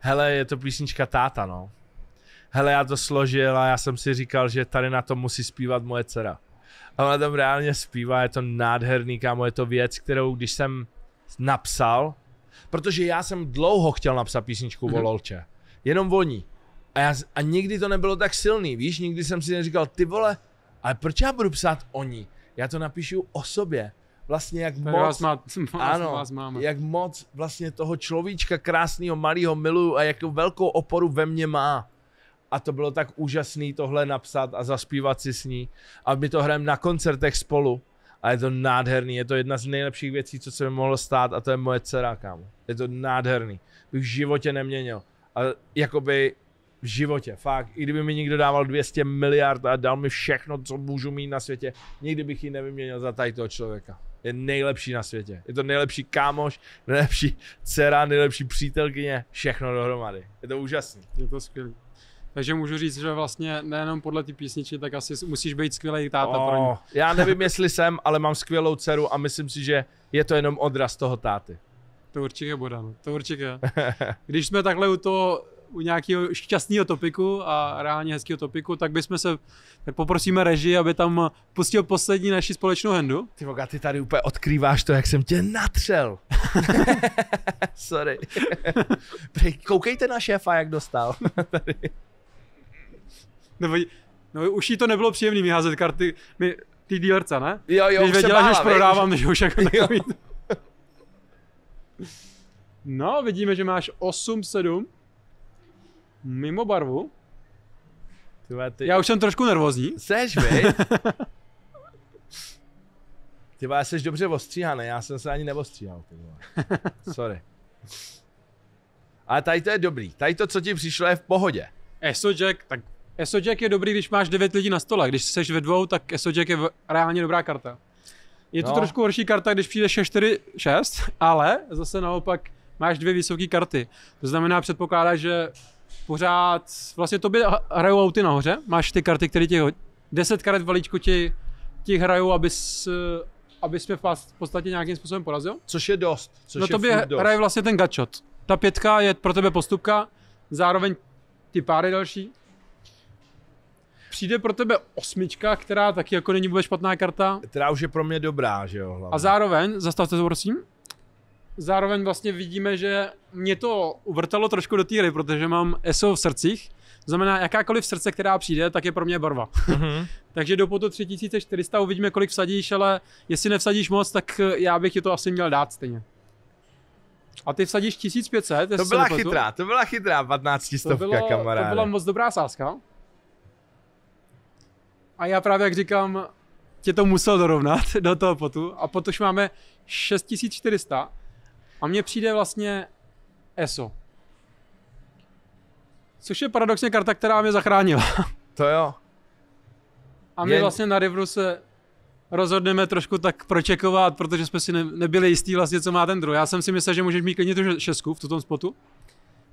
Hele, je to písnička Táta, no. Hele, já to složil a já jsem si říkal, že tady na to musí zpívat moje dcera. A ona tam reálně zpívá, je to nádherný, kámo, je to věc, kterou když jsem napsal, protože já jsem dlouho chtěl napsat písničku o mhm. Lolče. Jenom o ní. A, já, a nikdy to nebylo tak silný, víš, nikdy jsem si neříkal, ty vole, ale proč já budu psát o ní? Já to napíšu o sobě vlastně jak tak moc, vás má, vás, ano, vás máme. jak moc vlastně toho človíčka krásného, malého miluju a jakou velkou oporu ve mně má. A to bylo tak úžasné tohle napsat a zaspívat si s ní. A my to hrajeme na koncertech spolu. A je to nádherný, je to jedna z nejlepších věcí, co se mi mohlo stát a to je moje dcera, kámo. Je to nádherný. Bych v životě neměnil. A jakoby v životě, fakt. I kdyby mi někdo dával 200 miliard a dal mi všechno, co můžu mít na světě, nikdy bych ji nevyměnil za tady toho člověka je nejlepší na světě. Je to nejlepší kámoš, nejlepší dcera, nejlepší přítelkyně, všechno dohromady. Je to úžasný. Je to skvělý. Takže můžu říct, že vlastně nejenom podle ty písničky, tak asi musíš být skvělý táta oh, pro ně. Oh, já nevím, jestli jsem, ale mám skvělou dceru a myslím si, že je to jenom odraz toho táty. To určitě bude, no. to určitě. Když jsme takhle u toho u nějakého šťastného topiku a reálně hezkého topiku, tak bychom se, tak poprosíme režii, aby tam pustil poslední naši společnou hendu. Ty voga, ty tady úplně odkrýváš to, jak jsem tě natřel. Sorry. Koukejte na šéfa, jak dostal. Nebo, no už jí to nebylo příjemný mi házet karty, my, ty dílerce, ne? Jo, jo, Když věděla, bála, že už prodávám, že už jako takový. No, vidíme, že máš 8-7. Mimo barvu? Tyhle, ty... Já už jsem trošku nervózní. Seš, vej? ty vole, jsi dobře ostříhaný, já jsem se ani neostříhal. Ty vole. Sorry. Ale tady to je dobrý. Tady to, co ti přišlo, je v pohodě. Jack, tak Jack je dobrý, když máš 9 lidí na stole. Když seš ve dvou, tak Jack je reálně dobrá karta. Je to no. trošku horší karta, když přijde 6-4-6, ale zase naopak máš dvě vysoké karty. To znamená, předpokládá, že pořád, vlastně tobě hrajou auty nahoře, máš ty karty, které ti hodí, 10 karet v balíčku ti, ti hrajou, abys, eh, abys mě v podstatě nějakým způsobem porazil. Což je dost. Což no to by hraje vlastně ten gutshot. Ta pětka je pro tebe postupka, zároveň ty páry další. Přijde pro tebe osmička, která taky jako není vůbec špatná karta. Která už je pro mě dobrá, že jo? Hlavně. A zároveň, zastavte to prosím, zároveň vlastně vidíme, že mě to uvrtalo trošku do týry, protože mám SO v srdcích. To znamená, jakákoliv srdce, která přijde, tak je pro mě barva. Mm-hmm. Takže do potu 3400 uvidíme, kolik vsadíš, ale jestli nevsadíš moc, tak eh, já bych ti to asi měl dát stejně. A ty vsadíš 1500? To byla chytrá, to byla chytrá 15 stovka, to bylo, kamaráde. To byla moc dobrá sázka. A já právě, jak říkám, tě to musel dorovnat do toho potu. A potuž máme 6400 a mně přijde vlastně ESO. Což je paradoxně karta, která mě zachránila. To jo. A my Jen... vlastně na Riveru se rozhodneme trošku tak pročekovat, protože jsme si ne, nebyli jistí vlastně, co má ten druhý. Já jsem si myslel, že můžeš mít klidně tu šesku v tom spotu,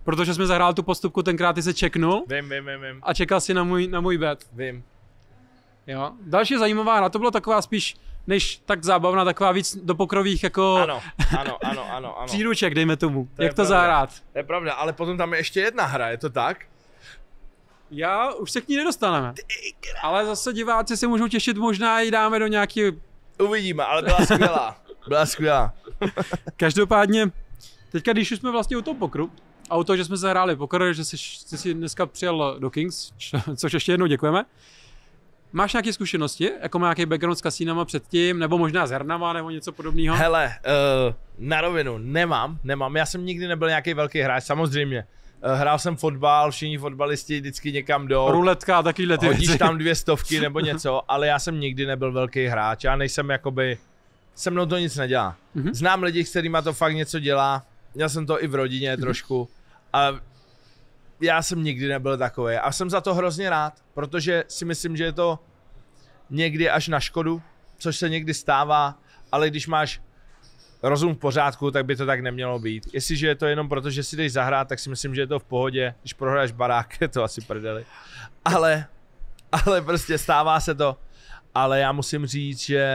protože jsme zahráli tu postupku, tenkrát ty se čeknul. Vím, vím, vím, vím. A čekal si na můj, na můj bet. Vím. Jo. Další zajímavá hra, to bylo taková spíš než tak zábavná, taková víc do pokrových jako ano, ano, ano, ano, ano. příruček, dejme tomu. To Jak to pravda, zahrát? To je pravda, ale potom tam je ještě jedna hra, je to tak? Já už se k ní nedostaneme. Ale zase diváci se můžou těšit, možná ji dáme do nějaký... Uvidíme, ale byla skvělá. byla skvělá. Každopádně, teďka když už jsme vlastně u toho pokru, a u toho, že jsme zahráli poker, že jsi, jsi dneska přijel do Kings, což ještě jednou děkujeme, Máš nějaké zkušenosti? Jako má nějaký background s kasínama předtím, nebo možná s hernama, nebo něco podobného? Hele, uh, na rovinu, nemám, nemám. Já jsem nikdy nebyl nějaký velký hráč, samozřejmě. Uh, hrál jsem fotbal, všichni fotbalisti vždycky někam do Ruletka a takovýhle ty Hodíš věci. tam dvě stovky nebo něco, ale já jsem nikdy nebyl velký hráč. Já nejsem jakoby, se mnou to nic nedělá. Mm-hmm. Znám lidi, s kterými to fakt něco dělá. Měl jsem to i v rodině mm-hmm. trošku. A já jsem nikdy nebyl takový a jsem za to hrozně rád, protože si myslím, že je to někdy až na škodu, což se někdy stává, ale když máš rozum v pořádku, tak by to tak nemělo být. Jestliže je to jenom proto, že si jdeš zahrát, tak si myslím, že je to v pohodě. Když prohráš barák, je to asi prdeli. Ale, ale prostě stává se to. Ale já musím říct, že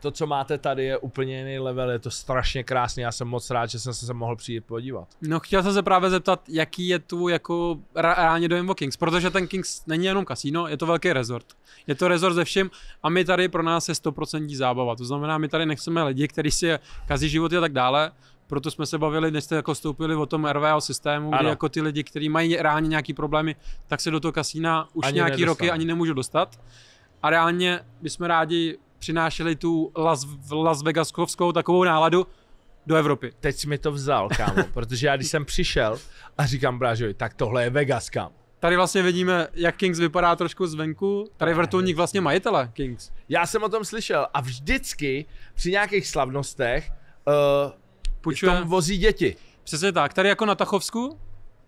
to, co máte tady, je úplně jiný level, je to strašně krásný, já jsem moc rád, že jsem se mohl přijít podívat. No chtěl jsem se právě zeptat, jaký je tu jako reálně dojem o Kings, protože ten Kings není jenom kasino, je to velký resort. Je to resort ze vším a my tady pro nás je 100% zábava, to znamená, my tady nechceme lidi, kteří si kazí životy a tak dále, proto jsme se bavili, než jste jako stoupili o tom RVO systému, kdy jako ty lidi, kteří mají reálně nějaký problémy, tak se do toho kasína už ani nějaký nedostane. roky ani nemůžu dostat. A reálně bychom rádi přinášeli tu Las, Las Vegaskovskou takovou náladu do Evropy. Teď jsi mi to vzal, kámo, protože já když jsem přišel a říkám Brážovi, tak tohle je Vegas, kámo. Tady vlastně vidíme, jak Kings vypadá trošku zvenku. Tady vrtulník vlastně majitele Kings. Já jsem o tom slyšel a vždycky při nějakých slavnostech uh, Půjčuje. tom vozí děti. Přesně tak. Tady jako na Tachovsku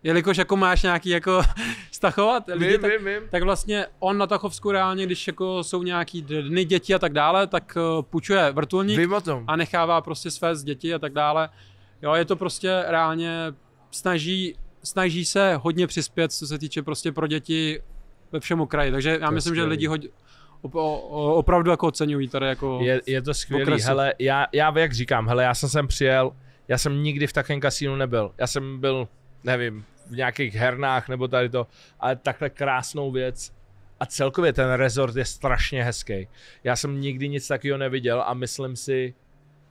jelikož jako máš nějaký jako stachovat lidi, mim, tak, mim, mim. tak vlastně on na Tachovsku reálně, když jako jsou nějaký dny děti a tak dále, tak eh, půjčuje vrtulník a nechává prostě své z děti a tak dále. Jo, je to prostě reálně, snaží, snaží se hodně přispět, co se týče prostě pro děti ve všem kraji, takže já to myslím, skvělý. že lidi hodně, opravdu jako oceňují tady jako Je, je to skvělý, hele, já, já jak říkám, hele, já jsem sem přijel, já jsem nikdy v takém kasínu nebyl, já jsem byl nevím, v nějakých hernách nebo tady to, ale takhle krásnou věc a celkově ten resort je strašně hezký. Já jsem nikdy nic takového neviděl a myslím si,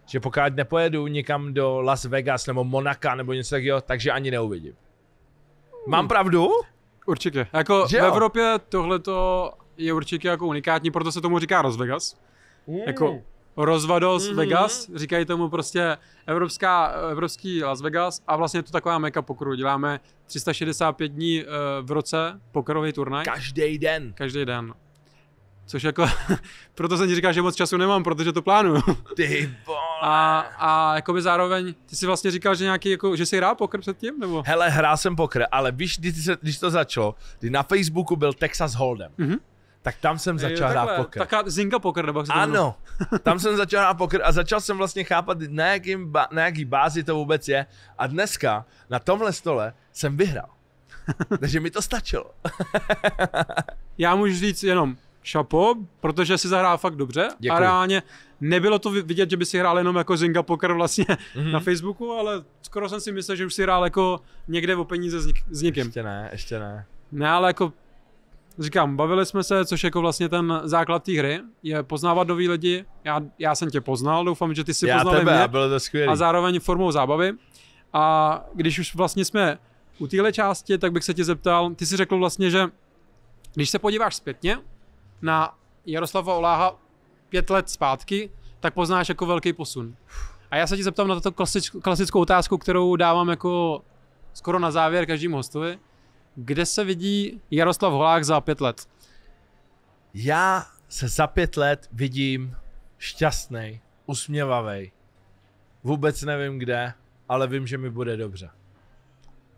že pokud nepojedu nikam do Las Vegas nebo Monaka nebo něco takového, takže ani neuvidím. Hmm. Mám pravdu? Určitě. Jako že v Evropě tohle je určitě jako unikátní, proto se tomu říká Las Vegas. Mm. Jako rozvados mm-hmm. Vegas, říkají tomu prostě evropská, evropský Las Vegas a vlastně je to taková meka pokru. Děláme 365 dní eh, v roce pokrový turnaj. Každý den. Každý den. Což jako, proto jsem ti říkal, že moc času nemám, protože to plánuju. Ty vole. A, a jakoby zároveň, ty jsi vlastně říkal, že nějaký, jako, že jsi hrál pokr předtím, nebo? Hele, hrál jsem pokr, ale víš, když, se, když to začalo, kdy na Facebooku byl Texas Hold'em. Mm-hmm tak tam jsem začal hrát poker. Taká zinka poker, nebo jak Ano, tam jsem začal hrát poker a začal jsem vlastně chápat, na, jakým, na jaký bázi to vůbec je. A dneska na tomhle stole jsem vyhrál. Takže mi to stačilo. Já můžu říct jenom šapo, protože si zahrál fakt dobře. Děkuji. A reálně nebylo to vidět, že by si hrál jenom jako Zinga Poker vlastně mm-hmm. na Facebooku, ale skoro jsem si myslel, že už si hrál jako někde o peníze s, nik- s někým. Ještě ne, ještě ne. Ne, ale jako Říkám, bavili jsme se, což jako vlastně ten základ té hry, je poznávat nový lidi. Já, já jsem tě poznal, doufám, že ty si já poznal tebe, mě. A bylo to skvělý. A zároveň formou zábavy. A když už vlastně jsme u téhle části, tak bych se tě zeptal, ty si řekl vlastně, že když se podíváš zpětně na Jaroslava Oláha pět let zpátky, tak poznáš jako velký posun. A já se ti zeptám na tuto klasickou otázku, kterou dávám jako skoro na závěr každému hostovi. Kde se vidí Jaroslav Holák za pět let? Já se za pět let vidím šťastný, usměvavý. Vůbec nevím kde, ale vím, že mi bude dobře.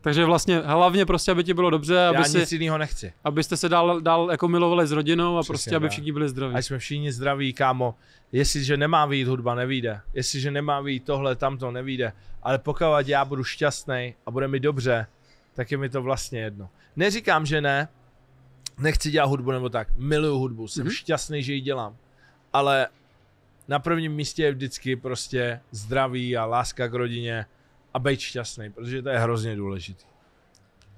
Takže vlastně hlavně prostě, aby ti bylo dobře, Já aby Já si, nic jiného nechci. Abyste se dál, dál jako milovali s rodinou a Přesně, prostě, aby všichni byli zdraví. A jsme všichni zdraví, kámo. Jestliže nemá vyjít hudba, nevíde. Jestliže nemá vyjít tohle, tamto, nevíde. Ale pokud já budu šťastný a bude mi dobře, tak je mi to vlastně jedno. Neříkám, že ne, nechci dělat hudbu nebo tak, miluju hudbu, jsem mm-hmm. šťastný, že ji dělám, ale na prvním místě je vždycky prostě zdraví a láska k rodině a být šťastný, protože to je hrozně důležitý.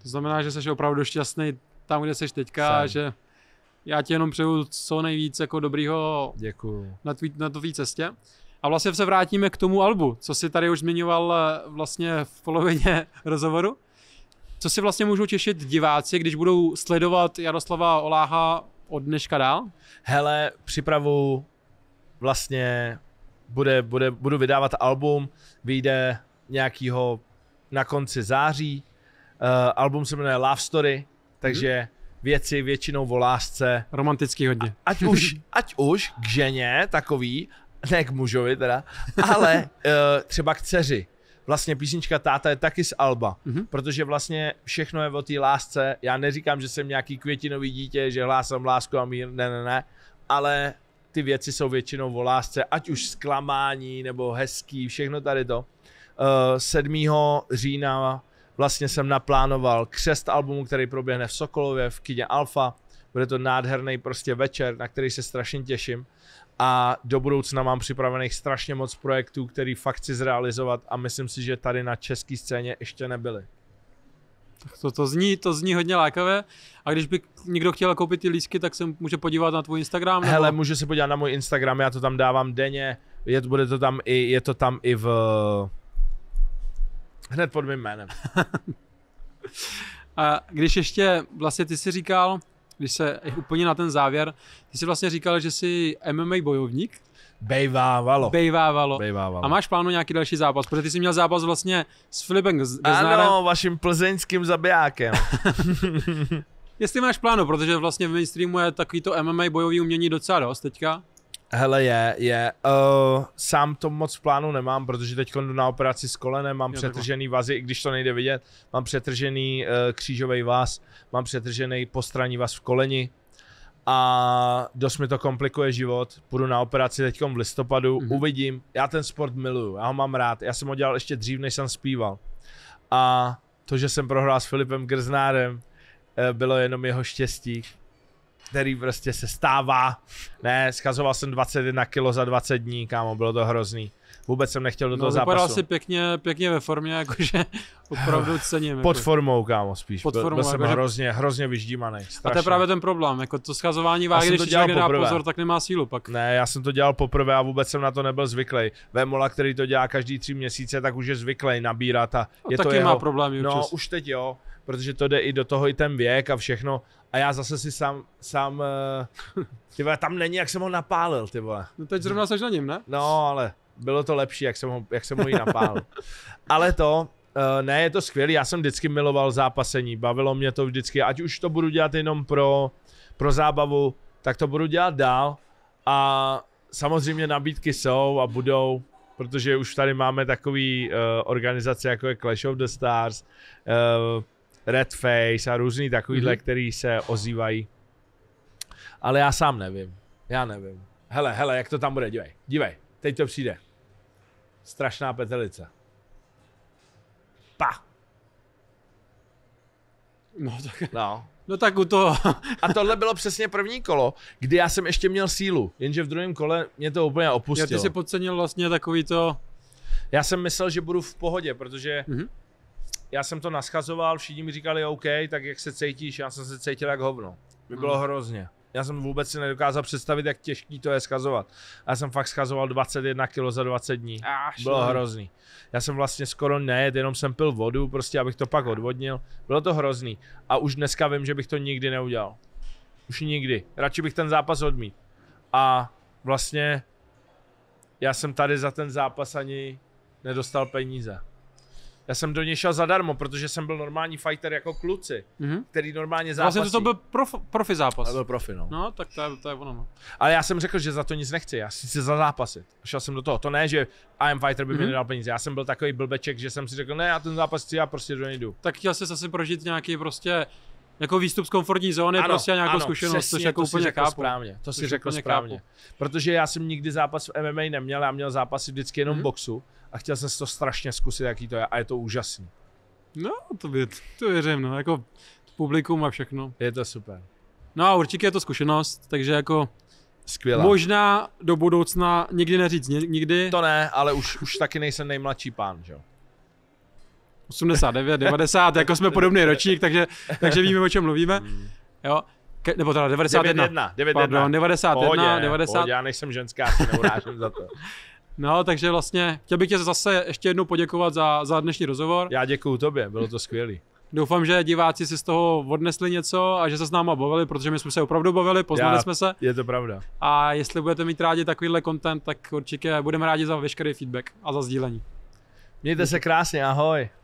To znamená, že jsi opravdu šťastný tam, kde jsi teďka, Jsem. že já ti jenom přeju co nejvíc jako dobrýho Děkuju. na tvý, na tvý cestě. A vlastně se vrátíme k tomu albu, co si tady už zmiňoval eh, vlastně v polovině rozhovoru. Co si vlastně můžou těšit diváci, když budou sledovat Jaroslava Oláha od dneška dál? Hele, připravu vlastně bude, bude, budu vydávat album, vyjde nějakýho na konci září. Uh, album se jmenuje Love Story, takže mm-hmm věci většinou o lásce. Romantický hodně. A, ať už, ať už k ženě takový, ne k mužovi teda, ale uh, třeba k dceři vlastně písnička Táta je taky z Alba, mm-hmm. protože vlastně všechno je o té lásce. Já neříkám, že jsem nějaký květinový dítě, že hlásám lásku a mír, ne, ne, ne, ale ty věci jsou většinou o lásce, ať už zklamání nebo hezký, všechno tady to. Uh, eh, 7. října vlastně jsem naplánoval křest albumu, který proběhne v Sokolově, v Kině Alfa. Bude to nádherný prostě večer, na který se strašně těším a do budoucna mám připravených strašně moc projektů, který fakt chci zrealizovat a myslím si, že tady na české scéně ještě nebyly. Tak to, to, zní, to zní hodně lákavé. A když by někdo chtěl koupit ty lísky, tak se může podívat na tvůj Instagram? Nebo... Hele, může se podívat na můj Instagram, já to tam dávám denně. Je, bude to tam i, je to tam i v... Hned pod mým jménem. a když ještě, vlastně ty si říkal, když se eh, úplně na ten závěr, ty jsi vlastně říkal, že jsi MMA bojovník. Bejvávalo. Bejvávalo. Bejvávalo. A máš plánu nějaký další zápas? Protože ty jsi měl zápas vlastně s Filipem Geznárem. Ano, vaším plzeňským zabijákem. Jestli máš plánu, protože vlastně v mainstreamu je takovýto MMA bojový umění docela dost teďka. Hele, je, je. Uh, sám to moc v plánu nemám, protože teď jdu na operaci s kolenem, mám jo, přetržený takhle. vazy, i když to nejde vidět, mám přetržený uh, eh, křížový vaz, mám přetržený postranní vaz v koleni a dost mi to komplikuje život. Půjdu na operaci teď v listopadu, mm-hmm. uvidím. Já ten sport miluju, já ho mám rád. Já jsem ho dělal ještě dřív, než jsem zpíval. A to, že jsem prohrál s Filipem Grznárem, eh, bylo jenom jeho štěstí který prostě se stává. Ne, schazoval jsem 21 kilo za 20 dní, kámo, bylo to hrozný. Vůbec jsem nechtěl do no, toho no, vypadal si pěkně, pěkně ve formě, jakože opravdu cením. Pod jako. formou, kámo, spíš. Pod formou, byl, byl jsem jakože... hrozně, hrozně vyždímaný. Strašný. A to je právě ten problém, jako to schazování váhy, když člověk nedá pozor, tak nemá sílu pak. Ne, já jsem to dělal poprvé a vůbec jsem na to nebyl zvyklý. Vemola, který to dělá každý tři měsíce, tak už je zvyklý nabírat a, no, je no, to jeho... má problémy no, už teď jo protože to jde i do toho i ten věk a všechno. A já zase si sám, sám, eh, ty vole, tam není, jak jsem ho napálil, ty vole. No teď zrovna seš na něm, ne? No, ale bylo to lepší, jak jsem ho, jak jsem ho jí napálil. ale to, eh, ne, je to skvělé, já jsem vždycky miloval zápasení, bavilo mě to vždycky, ať už to budu dělat jenom pro, pro zábavu, tak to budu dělat dál a samozřejmě nabídky jsou a budou, protože už tady máme takový uh, organizace jako je Clash of the Stars, uh, Red Face a různý takovýhle, mm-hmm. který se ozývají. Ale já sám nevím. Já nevím. Hele, hele, jak to tam bude, dívej. Dívej, teď to přijde. Strašná petelice. Pa! No tak... No. No tak u toho. a tohle bylo přesně první kolo, kdy já jsem ještě měl sílu, jenže v druhém kole mě to úplně opustilo. Já ty si podcenil vlastně takový to... Já jsem myslel, že budu v pohodě, protože mm-hmm já jsem to naschazoval, všichni mi říkali OK, tak jak se cítíš, já jsem se cítil jak hovno. By bylo hmm. hrozně. Já jsem vůbec si nedokázal představit, jak těžký to je schazovat. Já jsem fakt schazoval 21 kg za 20 dní. Až, Bylo ne. hrozný. Já jsem vlastně skoro nejet, jenom jsem pil vodu, prostě abych to pak odvodnil. Bylo to hrozný. A už dneska vím, že bych to nikdy neudělal. Už nikdy. Radši bych ten zápas odmít. A vlastně já jsem tady za ten zápas ani nedostal peníze. Já jsem do něj šel zadarmo, protože jsem byl normální fighter jako kluci, mm-hmm. který normálně zápasí. Vlastně to, to byl prof, profi zápas. To byl profi, no. No, tak to je, to je ono. No. Ale já jsem řekl, že za to nic nechci, já si chci zápasy. Šel jsem do toho. To ne, že I am fighter by mm-hmm. mi mhm. nedal peníze. Já jsem byl takový blbeček, že jsem si řekl, ne, já ten zápas chci, já prostě do něj jdu. Tak chtěl jsi zase prožít nějaký prostě jako výstup z komfortní zóny ano, prostě a nějakou ano, zkušenost, přesně, což jako to úplně chápu. Správně, to si řekl správně. Chápu. Protože já jsem nikdy zápas v MMA neměl, já měl zápasy vždycky jenom hmm boxu a chtěl jsem si to strašně zkusit, jaký to je a je to úžasný. No, to, by, to věřím, no, jako publikum a všechno. Je to super. No a určitě je to zkušenost, takže jako Skvělá. Možná do budoucna, nikdy neříct nikdy. To ne, ale už, už taky nejsem nejmladší pán, že jo. 89, 90, jako jsme podobný ročník, takže, takže víme, o čem mluvíme. Hmm. Jo, Ke, nebo teda 91. 91, 91. Pardon, 91, pohodě, 90. Pohodě, já nejsem ženská, se neurážím za to. No, takže vlastně chtěl bych tě zase ještě jednou poděkovat za, za dnešní rozhovor. Já děkuju tobě, bylo to skvělé. Doufám, že diváci si z toho odnesli něco a že se s náma bavili, protože my jsme se opravdu bavili, poznali Já, jsme se. Je to pravda. A jestli budete mít rádi takovýhle content, tak určitě budeme rádi za veškerý feedback a za sdílení. Mějte se krásně, ahoj.